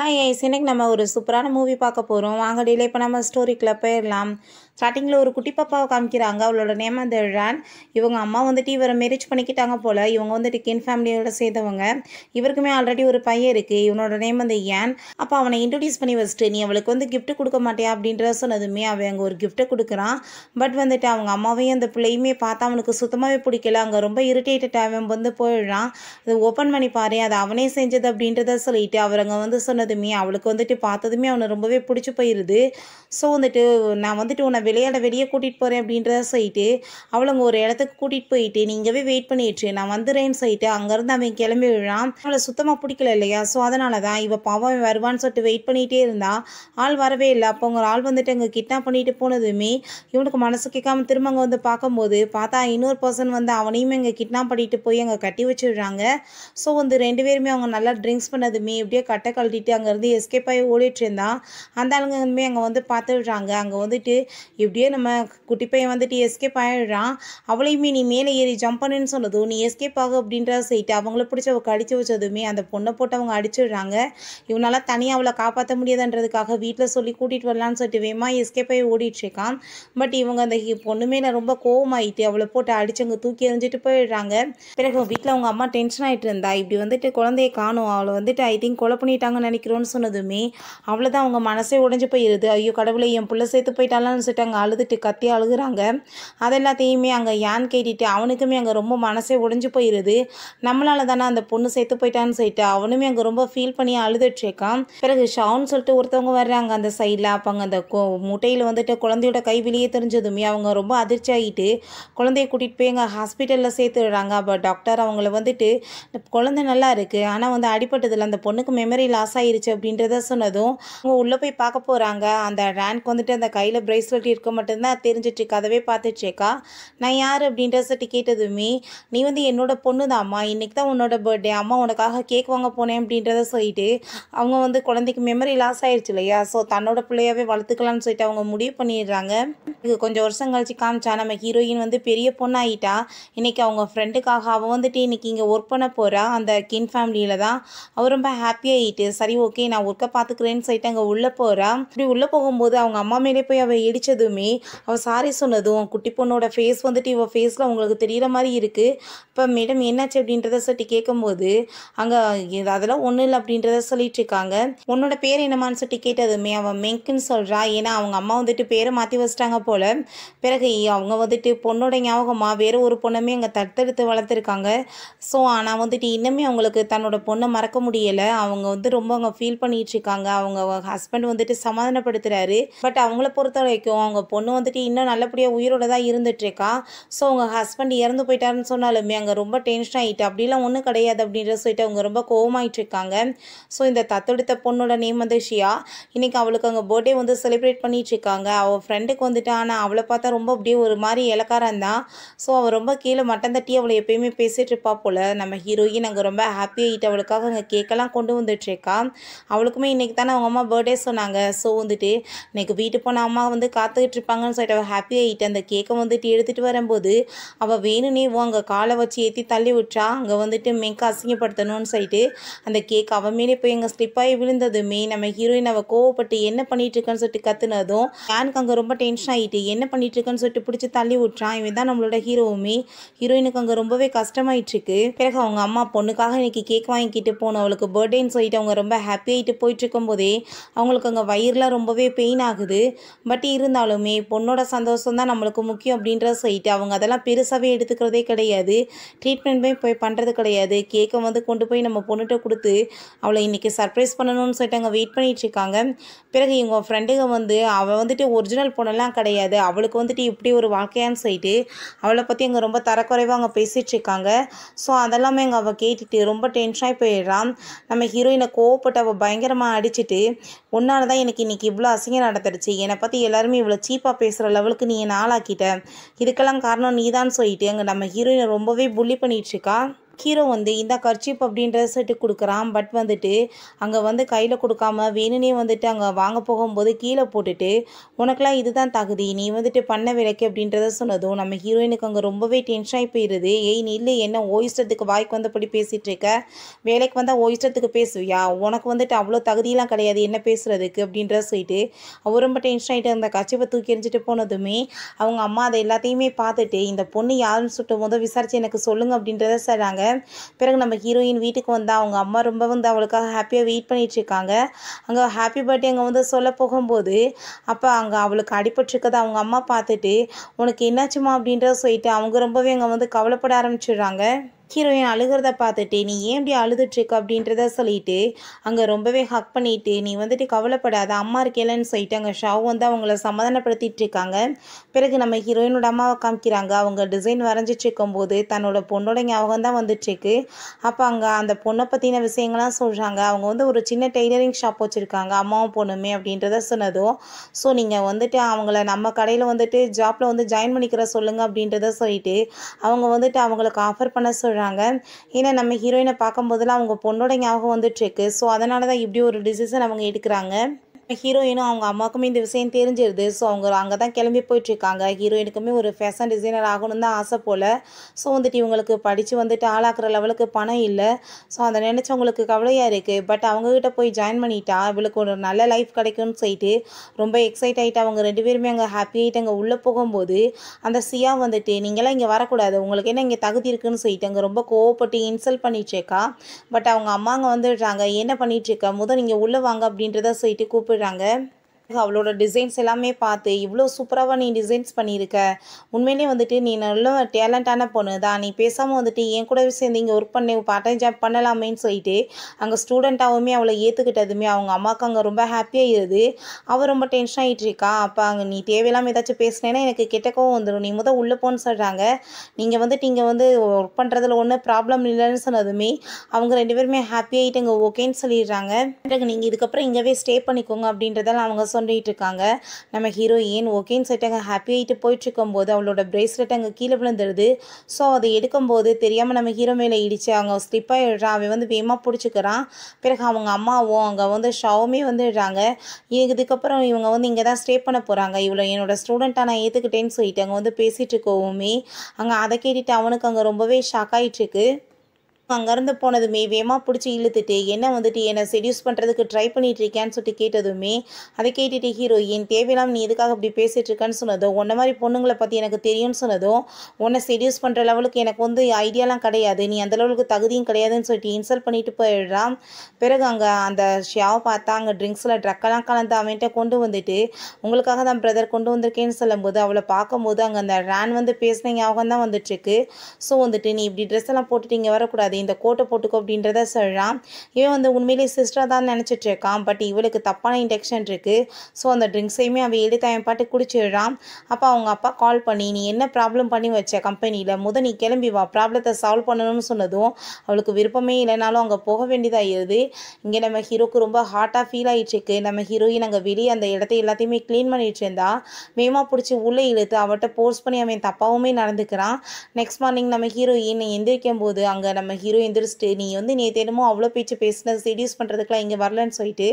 hi ice இன்னைக்கு நம்ம ஒரு சூப்பரான மூவி பார்க்க போகிறோம் வாங்க டிலே நம்ம ஸ்டோரிக்குள்ளே போயிடலாம் ஸ்டார்டிங்கில் ஒரு குட்டி பாப்பாவை காமிக்கிறாங்க அவளோட நேம் அந்த ரேன் இவங்க அம்மா வந்துட்டு இவரை மேரேஜ் பண்ணிக்கிட்டாங்க போல் இவங்க வந்துட்டு கென் ஃபேமிலியோட சேர்ந்தவங்க இவருக்குமே ஆல்ரெடி ஒரு பையன் இருக்குது இவனோட நேம் அந்த ஏன் அப்போ அவனை இன்ட்ரடியூஸ் பண்ணி வச்சுட்டு நீ அவளுக்கு வந்து கிஃப்ட் கொடுக்க மாட்டியா அப்படின்ற சொன்னதுமே அவன் அங்கே ஒரு கிஃப்ட்டை கொடுக்குறான் பட் வந்துட்டு அவங்க அம்மாவையும் அந்த பிள்ளையுமே பார்த்தா அவனுக்கு சுத்தமாகவே பிடிக்கல அங்கே ரொம்ப இரிட்டேட்டட் அவன் வந்து போயிடுறான் அது ஓப்பன் பண்ணி பாரு அது அவனே செஞ்சது அப்படின்றத சொல்லிட்டு அவர் அங்கே வந்து சொன்னதுமே அவளுக்கு வந்துட்டு பார்த்ததுமே அவனை ரொம்பவே பிடிச்சி போயிடுது ஸோ வந்துட்டு நான் வந்துட்டு உன்னை விளையாட வெளியே கூட்டிகிட்டு போகிறேன் அப்படின்றத சொல்லிட்டு அவளுங்க ஒரு இடத்துக்கு கூட்டிகிட்டு போயிட்டு நீங்கள் வெயிட் பண்ணிட்டு நான் வந்துடுறேன்னு சொல்லிட்டு அங்கேருந்து அவன் கிளம்பி விழான் அவளை சுத்தமாக பிடிக்கல இல்லையா ஸோ அதனால தான் இவள் பாவம் வருவான்னு சொல்லிட்டு வெயிட் பண்ணிகிட்டே இருந்தா ஆள் வரவே இல்லை அப்போ உங்கள் ஆள் வந்துட்டு அங்கே கிட்னாப் பண்ணிட்டு போனதுமே இவனுக்கு மனசு கேட்காம திரும்ப அங்கே வந்து பார்க்கும்போது பார்த்தா இன்னொரு பர்சன் வந்து அவனையும் இங்கே கிட்னாப் பண்ணிட்டு போய் அங்கே கட்டி வச்சுடுறாங்க ஸோ வந்து ரெண்டு பேருமே அவங்க நல்லா ட்ரிங்க்ஸ் பண்ணதுமே இப்படியே கட்டை கழட்டிட்டு அங்கேருந்து எஸ்கேப் ஆகி ஓடிட்டு இருந்தான் அந்த ஆளுங்க அங்கே வந்து பார்த்துடுறாங்க அங்கே வந்துட்டு இப்படியே நம்ம குட்டி பையன் வந்துட்டு எஸ்கேப் ஆகிடுறான் அவளையுமே நீ மேலே ஏறி ஜம்ப் பண்ணுன்னு சொன்னதும் நீ எஸ்கேப் ஆகும் அப்படின்ற சைட்டு அவங்கள பிடிச்ச அவள் கடிச்சு வச்சதுமே அந்த பொண்ணை போட்டு அவங்க அடிச்சிடுறாங்க இவனால தனியாக அவளை காப்பாற்ற முடியாதுன்றதுக்காக வீட்டில் சொல்லி கூட்டிகிட்டு வரலான்னு சொல்லிட்டு வேமா எஸ்கேப் ஆகி ஓடிட்டுருக்கான் பட் இவங்க அந்த பொண்ணு மேலே ரொம்ப கோவமாயிட்டு அவளை போட்டு அடிச்சு அங்கே தூக்கி எறிஞ்சிட்டு போயிடுறாங்க பிறகு வீட்டில் அவங்க அம்மா டென்ஷன் ஆகிட்டு இருந்தா இப்படி வந்துட்டு குழந்தைய காணும் அவளை வந்துட்டு ஐ திங்க் கொலை பண்ணிட்டாங்கன்னு நினைக்கிறோன்னு சொன்னதுமே அவ்வளோதான் அவங்க மனசே உடஞ்சி போயிடுது ஐயோ கடவுளை என் பிள்ளை சேர்த்து போயிட்டாலான்னு சொல்லிட்டு அங்கே அழுதுட்டு கத்தி அழுகுறாங்க அதெல்லாத்தையுமே அங்கே யான் கேட்டுட்டு அவனுக்குமே அங்கே ரொம்ப மனசே உடைஞ்சு போயிடுது நம்மளால தானே அந்த பொண்ணு சேர்த்து போயிட்டான்னு சொல்லிட்டு அவனுமே அங்கே ரொம்ப ஃபீல் பண்ணி அழுதுட்ருக்கான் பிறகு ஷவுன்னு சொல்லிட்டு ஒருத்தவங்க வர்றாங்க அந்த சைடில் அப்போ அங்கே அந்த முட்டையில் வந்துட்டு குழந்தையோட கை வெளியே தெரிஞ்சதுமே அவங்க ரொம்ப அதிர்ச்சி ஆகிட்டு குழந்தைய கூட்டிகிட்டு போய் எங்கள் ஹாஸ்பிட்டலில் சேர்த்து விடுறாங்க அப்போ டாக்டர் அவங்கள வந்துட்டு குழந்தை நல்லா இருக்குது ஆனால் வந்து அடிப்பட்டதில் அந்த பொண்ணுக்கு மெமரி லாஸ் ஆயிருச்சு அப்படின்றத சொன்னதும் அவங்க உள்ளே போய் பார்க்க போகிறாங்க அந்த ரேங்க் வந்துட்டு அந்த கையில் பிரேஸ்லெட் இருக்க மட்டும்தான் தெரிஞ்சிட்ருக்கு அதவே பார்த்துட்ருக்கா நான் யார் அப்படின்றத கேட்டதுமே நீ வந்து என்னோட பொண்ணு தான்மா இன்றைக்கி தான் உன்னோட பர்த்டே அம்மா உனக்காக கேக் வாங்க போனேன் அப்படின்றத சொல்லிட்டு அவங்க வந்து குழந்தைக்கு மெமரி லாஸ் ஆயிடுச்சு இல்லையா ஸோ தன்னோட பிள்ளையாவே வளர்த்துக்கலாம்னு சொல்லிட்டு அவங்க முடிவு பண்ணிடுறாங்க இது கொஞ்சம் வருஷம் கழிச்சு காமிச்சா நம்ம ஹீரோயின் வந்து பெரிய பொண்ணாகிட்டா இன்றைக்கி அவங்க ஃப்ரெண்டுக்காக அவள் வந்துட்டு இன்றைக்கி இங்கே ஒர்க் பண்ண போகிறா அந்த கின் ஃபேமிலியில் தான் அவள் ரொம்ப ஹாப்பியாகிட்டு சரி ஓகே நான் ஒர்க்கை பார்த்துக்கிறேன்னு சொல்லிட்டு அங்கே உள்ளே போகிறா அப்படி உள்ளே போகும்போது அவங்க அம்மா மேலே போய் அவள் இடித்தது சொன்னதுமே அவள் சாரி சொன்னதும் குட்டி பொண்ணோட ஃபேஸ் வந்துட்டு இவள் ஃபேஸில் உங்களுக்கு தெரிகிற மாதிரி இருக்குது இப்போ மேடம் என்னாச்சு அப்படின்றத சொல்லிட்டு கேட்கும்போது அங்கே அதெல்லாம் ஒன்றும் இல்லை அப்படின்றத சொல்லிட்டு இருக்காங்க உன்னோட பேர் என்னமானு சொல்லிட்டு கேட்டதுமே அவன் மெங்க்குன்னு சொல்கிறா ஏன்னா அவங்க அம்மா வந்துட்டு பேரை மாற்றி வச்சிட்டாங்க போல் பிறகு அவங்க வந்துட்டு பொண்ணோட ஞாபகமாக வேறு ஒரு பொண்ணுமே அங்கே தத்தெடுத்து வளர்த்துருக்காங்க ஸோ ஆனால் வந்துட்டு இன்னுமே அவங்களுக்கு தன்னோட பொண்ணை மறக்க முடியலை அவங்க வந்து ரொம்ப அவங்க ஃபீல் பண்ணிகிட்ருக்காங்க அவங்க ஹஸ்பண்ட் வந்துட்டு சமாதானப்படுத்துகிறாரு பட் அவங்கள பொறுத்த வரைக்கும் அவங்க பொண்ணு வந்துட்டு இன்னும் நல்லபடியாக உயிரோடு தான் இருந்துட்டுருக்கா ஸோ அவங்க ஹஸ்பண்ட் இறந்து போயிட்டாருன்னு சொன்னாலுமே அங்கே ரொம்ப டென்ஷன் ஆகிட்டு அப்படிலாம் ஒன்றும் கிடையாது அப்படின்ற சொல்லிட்டு அவங்க ரொம்ப இருக்காங்க ஸோ இந்த தத்தெடுத்த பொண்ணோட நேம் வந்து ஷியா இன்றைக்கி அவளுக்கு அங்கே பர்த்டே வந்து செலிப்ரேட் பண்ணிகிட்ருக்காங்க அவள் ஃப்ரெண்டுக்கு வந்துட்டு ஆனால் அவளை பார்த்தா ரொம்ப அப்படியே ஒரு மாதிரி இலக்காரம் தான் ஸோ அவள் ரொம்ப கீழே மட்டம் தட்டி அவளை எப்பயுமே பேசிகிட்டு இருப்பா போல் நம்ம ஹீரோயின் அங்கே ரொம்ப ஹாப்பி ஆகிட்டு அவளுக்காக அங்கே கேக்கெல்லாம் கொண்டு வந்துட்டுருக்கா அவளுக்குமே இன்றைக்கி தானே அவங்க அம்மா பர்த்டே சொன்னாங்க ஸோ வந்துட்டு இன்றைக்கி வீட்டு போன அம்மா வந்து காற்று பார்த்துட்டு இருப்பாங்கன்னு சொல்லிட்டு அவள் ஹாப்பியாகிட்டு அந்த கேக்கை வந்துட்டு எடுத்துகிட்டு வரும்போது அவள் வேணும்னே அங்கே காலை வச்சு ஏற்றி தள்ளி விட்டா அங்கே வந்துட்டு மேக்கை அசிங்கப்படுத்தணும்னு சொல்லிட்டு அந்த கேக் அவன் மேலே போய் அங்கே ஸ்லிப்பாகி விழுந்ததுமே நம்ம ஹீரோயின் அவள் கோவப்பட்டு என்ன பண்ணிட்டு இருக்கேன்னு சொல்லிட்டு கத்துனதும் ஃபேனுக்கு அங்கே ரொம்ப டென்ஷன் ஆகிட்டு என்ன பண்ணிட்டு இருக்கேன்னு சொல்லிட்டு பிடிச்சி தள்ளி விட்றான் இவன் தான் நம்மளோட ஹீரோவுமே ஹீரோயினுக்கு அங்கே ரொம்பவே கஷ்டமாயிட்டு இருக்கு பிறகு அவங்க அம்மா பொண்ணுக்காக இன்னைக்கு கேக் வாங்கிக்கிட்டு போனோம் அவளுக்கு பர்த்டேன்னு சொல்லிட்டு அவங்க ரொம்ப ஹாப்பி ஆகிட்டு போயிட்டு இருக்கும்போதே அவங்களுக்கு அங்கே வயிறுலாம் ரொம்பவே பெயின் ஆகுது பட் இருந்தாலும் இருந்தாலுமே பொண்ணோட சந்தோஷம் தான் நம்மளுக்கு முக்கியம் அப்படின்றத சொல்லிட்டு அவங்க அதெல்லாம் பெருசாகவே எடுத்துக்கிறதே கிடையாது ட்ரீட்மெண்ட்டுமே போய் பண்ணுறது கிடையாது கேக்கை வந்து கொண்டு போய் நம்ம பொண்ணுகிட்ட கொடுத்து அவளை இன்றைக்கி சர்ப்ரைஸ் பண்ணணும்னு சொல்லிட்டு அங்கே வெயிட் பண்ணிகிட்ருக்காங்க பிறகு இவங்க ஃப்ரெண்டுங்க வந்து அவள் வந்துட்டு ஒரிஜினல் பொண்ணெல்லாம் கிடையாது அவளுக்கு வந்துட்டு இப்படி ஒரு வாழ்க்கையான்னு சொல்லிட்டு அவளை பற்றி அங்கே ரொம்ப தரக்குறைவாக அங்கே பேசிகிட்ருக்காங்க ஸோ அதெல்லாமே அங்கே அவள் கேட்டுட்டு ரொம்ப டென்ஷனாகி போயிடுறான் நம்ம ஹீரோயினை கோவப்பட்டு அவள் பயங்கரமாக அடிச்சுட்டு ஒன்றால் தான் எனக்கு இன்றைக்கி இவ்வளோ அசிங்கம் நடந்துடுச்சு என்னை பற்றி எல்லாருமே இவ்வளோ இவ்வளோ சீப்பாக பேசுகிற லெவலுக்கு நீ என்ன ஆளாக்கிட்ட இதுக்கெல்லாம் காரணம் நீ தான் சொல்லிட்டு அங்கே நம்ம ஹீரோயினை ரொம்பவே புள்ளி பண்ணிகிட்ருக்கா ஹீரோ வந்து இந்த கர்ச்சிப் அப்படின்ற செட்டு கொடுக்குறான் பட் வந்துட்டு அங்கே வந்து கையில் கொடுக்காம வேணுனே வந்துட்டு அங்கே வாங்க போகும்போது கீழே போட்டுட்டு உனக்கெலாம் இதுதான் தகுதி நீ வந்துட்டு பண்ண விலைக்கு அப்படின்றத சொன்னதும் நம்ம ஹீரோயினுக்கு அங்கே ரொம்பவே டென்ஷன் ஆகி போயிடுது ஏய் நீ இல்லை என்ன ஓ வாய்க்கு வந்தபடி பேசிகிட்டு இருக்க வேலைக்கு வந்தால் ஓ பேசுவியா உனக்கு வந்துட்டு அவ்வளோ தகுதியெலாம் கிடையாது என்ன பேசுகிறதுக்கு அப்படின்றத சொல்லிட்டு அவர் ரொம்ப டென்ஷன் ஆகிட்டு அந்த கச்சிப்பை தூக்கி எறிஞ்சிட்டு போனதுமே அவங்க அம்மா அதை எல்லாத்தையுமே பார்த்துட்டு இந்த பொண்ணு யாருன்னு சொல்லிட்டு முதல் விசாரித்து எனக்கு சொல்லுங்கள் அப்படின்றத சொல்கிறாங்க பிறகு நம்ம ஹீரோயின் வீட்டுக்கு வந்தால் அவங்க அம்மா ரொம்ப வந்து அவளுக்காக ஹாப்பியாக வெயிட் பண்ணிகிட்ருக்காங்க அங்கே ஹாப்பி பர்த்டே அங்கே வந்து சொல்ல போகும்போது அப்போ அங்கே அவளுக்கு அடிபட்டுருக்கதை அவங்க அம்மா பார்த்துட்டு உனக்கு என்னாச்சுமா அப்படின்றத சொல்லிட்டு அவங்க ரொம்பவே அங்கே வந்து கவலைப்பட ஆரம்பிச்சிடுறாங்க ஹீரோயின் அழுகிறத பார்த்துட்டு நீ ஏன் இப்படி அழுதுட்ருக்க அப்படின்றத சொல்லிட்டு அங்கே ரொம்பவே ஹக் பண்ணிவிட்டு நீ வந்துட்டு கவலைப்படாத அம்மா இருக்கேலன்னு சொல்லிட்டு அங்கே ஷாவ் வந்து அவங்கள சமாதானப்படுத்திட்டு இருக்காங்க பிறகு நம்ம ஹீரோயினோட அம்மாவை காமிக்கிறாங்க அவங்க டிசைன் வரைஞ்சிட்டு இருக்கும்போது தன்னோட பொண்ணோட ஞாபகம் தான் வந்துட்டுருக்கு அப்போ அங்கே அந்த பொண்ணை பற்றின விஷயங்கள்லாம் சொல்கிறாங்க அவங்க வந்து ஒரு சின்ன டெய்லரிங் ஷாப் வச்சுருக்காங்க அம்மாவும் பொண்ணுமே அப்படின்றத சொன்னதும் ஸோ நீங்கள் வந்துட்டு அவங்கள நம்ம கடையில் வந்துட்டு ஜாப்பில் வந்து ஜாயின் பண்ணிக்கிற சொல்லுங்கள் அப்படின்றத சொல்லிட்டு அவங்க வந்துட்டு அவங்களுக்கு ஆஃபர் பண்ண சொல் சொல்கிறாங்க ஏன்னா நம்ம ஹீரோயினை பார்க்கும்போதெல்லாம் அவங்க பொண்ணோட ஞாபகம் வந்துட்டுருக்கு ஸோ அதனால தான் இப்படி ஒரு டிசிஷன் அவங்க எடுக்கிறாங்க ஹீரோயினும் அவங்க அம்மாவுக்குமே இந்த விஷயம் தெரிஞ்சிருது ஸோ அவங்க அங்கே தான் கிளம்பி போயிட்டுருக்காங்க ஹீரோயினுக்குமே ஒரு ஃபேஷன் டிசைனர் ஆகணும்னு தான் ஆசை போல் ஸோ வந்துட்டு இவங்களுக்கு படித்து வந்துட்டு ஆளாக்குற லெவலுக்கு பணம் இல்லை ஸோ அதை நினச்சவங்களுக்கு கவலையாக இருக்குது பட் அவங்கக்கிட்ட போய் ஜாயின் பண்ணிட்டா இவளுக்கு ஒரு நல்ல லைஃப் கிடைக்கும்னு சொல்லிட்டு ரொம்ப எக்ஸைட் ஆகிட்டு அவங்க ரெண்டு பேருமே அங்கே ஹாப்பி ஆகிட்டு அங்கே உள்ளே போகும்போது அந்த சியா வந்துட்டு நீங்களாம் இங்கே வரக்கூடாது உங்களுக்கு என்ன இங்கே தகுதி இருக்குன்னு சொல்லிட்டு அங்கே ரொம்ப கோவப்பட்டு இன்சல்ட் பண்ணிட்டுருக்கா பட் அவங்க அம்மாங்க வந்துடுறாங்க என்ன பண்ணிட்டுருக்கா முதல் நீங்கள் உள்ளே வாங்க அப்படின்றத சொல்லிட்டு கூப்பிடுறாங்க கொடுக்குறாங்க அவளோட டிசைன்ஸ் எல்லாமே பார்த்து இவ்வளோ சூப்பராக நீ டிசைன்ஸ் பண்ணியிருக்க உண்மையிலே வந்துட்டு நீ நல்ல டேலண்டான பொண்ணு தான் நீ பேசாமல் வந்துட்டு என் கூட சேர்ந்து இங்கே ஒர்க் பண்ண பார்ட் டைம் ஜாப் பண்ணலாமேன்னு சொல்லிட்டு அங்கே ஸ்டூடெண்ட்டாகவுமே அவளை ஏற்றுக்கிட்டதுமே அவங்க அம்மாவுக்கு அங்கே ரொம்ப ஹாப்பியாக இருது அவள் ரொம்ப டென்ஷன் ஆகிட்டு இருக்கா அப்போ அங்கே நீ தேவையில்லாமல் ஏதாச்சும் பேசினேன்னா எனக்கு கெட்டக்கவும் வந்துடும் நீ முதல் உள்ளே போகணும்னு சொல்கிறாங்க நீங்கள் வந்துட்டு இங்கே வந்து ஒர்க் பண்ணுறதுல ஒன்றும் ப்ராப்ளம் இல்லைன்னு சொன்னதுமே அவங்க ரெண்டு பேருமே ஹாப்பியாகிட்டு ஆகிட்டு இங்கே ஓகேன்னு சொல்லிடுறாங்க நீங்கள் இதுக்கப்புறம் இங்கேவே ஸ்டே பண்ணிக்கோங்க அப்படின்றதெல்லாம் அவங்க சொல்லிட்டு இருக்காங்க நம்ம ஹீரோயின் ஓகேன்னு சொல்லிட்டு அங்கே ஹாப்பி ஆகிட்டு போயிட்டுருக்கும் போது அவளோட பிரேஸ்லெட் அங்கே கீழே விழுந்துருது ஸோ அதை எடுக்கும்போது தெரியாமல் நம்ம ஹீரோ மேலே இடிச்சு அவங்க ஸ்லிப்பாக எழுறான் அவன் வந்து வேகமாக பிடிச்சிக்கிறான் பிறகு அவங்க அம்மாவும் அங்கே வந்து ஷாவுமே வந்துடுறாங்க இதுக்கப்புறம் இவங்க வந்து இங்கே தான் ஸ்டே பண்ண போகிறாங்க இவ்வளோ என்னோடய ஸ்டூடெண்ட்டாக நான் ஏற்றுக்கிட்டேன்னு சொல்லிட்டு அங்கே வந்து பேசிகிட்டு இருக்கோமே அங்கே அதை கேட்டுட்டு அவனுக்கு அங்கே ரொம்பவே ஷாக் ஆகிட்டுருக்கு அங்கேருந்து போனதுமே வேமா பிடிச்சி இழுத்துட்டு என்ன வந்துட்டு என்னை செடியூஸ் பண்ணுறதுக்கு ட்ரை பண்ணிட்டு இருக்கேன்னு சொல்லிட்டு கேட்டதுமே அதை கேட்டுட்டு ஹீரோயின் தேவையில்லாம நீ எதுக்காக இப்படி பேசிகிட்டு இருக்கேன்னு சொன்னதும் உன்ன மாதிரி பொண்ணுங்களை பற்றி எனக்கு தெரியும்னு சொன்னதும் உன்னை செடியூஸ் பண்ணுற லெவலுக்கு எனக்கு வந்து ஐடியாலாம் கிடையாது நீ அந்த லெவலுக்கு தகுதியும் கிடையாதுன்னு சொல்லிட்டு இன்சல்ட் பண்ணிட்டு போயிடுறான் பிறகு அங்கே அந்த ஷியாவை பார்த்தா அங்கே ட்ரிங்க்ஸில் ட்ரக்கெல்லாம் கலந்து அவன்கிட்ட கொண்டு வந்துட்டு உங்களுக்காக தான் பிரதர் கொண்டு வந்திருக்கேன்னு சொல்லும்போது அவளை பார்க்கும்போது அங்கே அந்த ரேன் வந்து பேசின ஞாபகம் தான் வந்துட்டுருக்கு ஸோ வந்துட்டு நீ இப்படி ட்ரெஸ் எல்லாம் போட்டுட்டு இங்கே வரக்கூடாது முடியாது இந்த கோட்டை போட்டுக்கோ அப்படின்றத சொல்கிறான் இவன் வந்து உண்மையிலேயே சிஸ்டராக தான் நினச்சிட்டு இருக்கான் பட் இவளுக்கு தப்பான இன்டெக்ஷன் இருக்குது ஸோ அந்த ட்ரிங்க்ஸையுமே அவள் எடுத்து அவன் பாட்டு குடிச்சிடுறான் அப்போ அவங்க அப்பா கால் பண்ணி நீ என்ன ப்ராப்ளம் பண்ணி வச்ச கம்பெனியில் முத நீ கிளம்பி வா ப்ராப்ளத்தை சால்வ் பண்ணணும்னு சொன்னதும் அவளுக்கு விருப்பமே இல்லைனாலும் அங்கே போக வேண்டியதாகிடுது இங்கே நம்ம ஹீரோக்கு ரொம்ப ஹார்ட்டாக ஃபீல் ஆகிட்டுருக்கு நம்ம ஹீரோயின் அங்கே வெளியே அந்த இடத்த எல்லாத்தையுமே க்ளீன் பண்ணிட்டு இருந்தா மேமா பிடிச்சி உள்ளே இழுத்து அவட்ட போர்ஸ் பண்ணி அவன் தப்பாகவுமே நடந்துக்கிறான் நெக்ஸ்ட் மார்னிங் நம்ம ஹீரோயின் எந்திரிக்கும் போது அங்கே நம்ம ஹீரோ எந்திரிச்சிட்டு நீ வந்து நீ தினமும் அவ்வளோ பேச்சு பேசுனது செடியூஸ் பண்ணுறதுக்குலாம் இங்கே வரலன்னு சொல்லிட்டு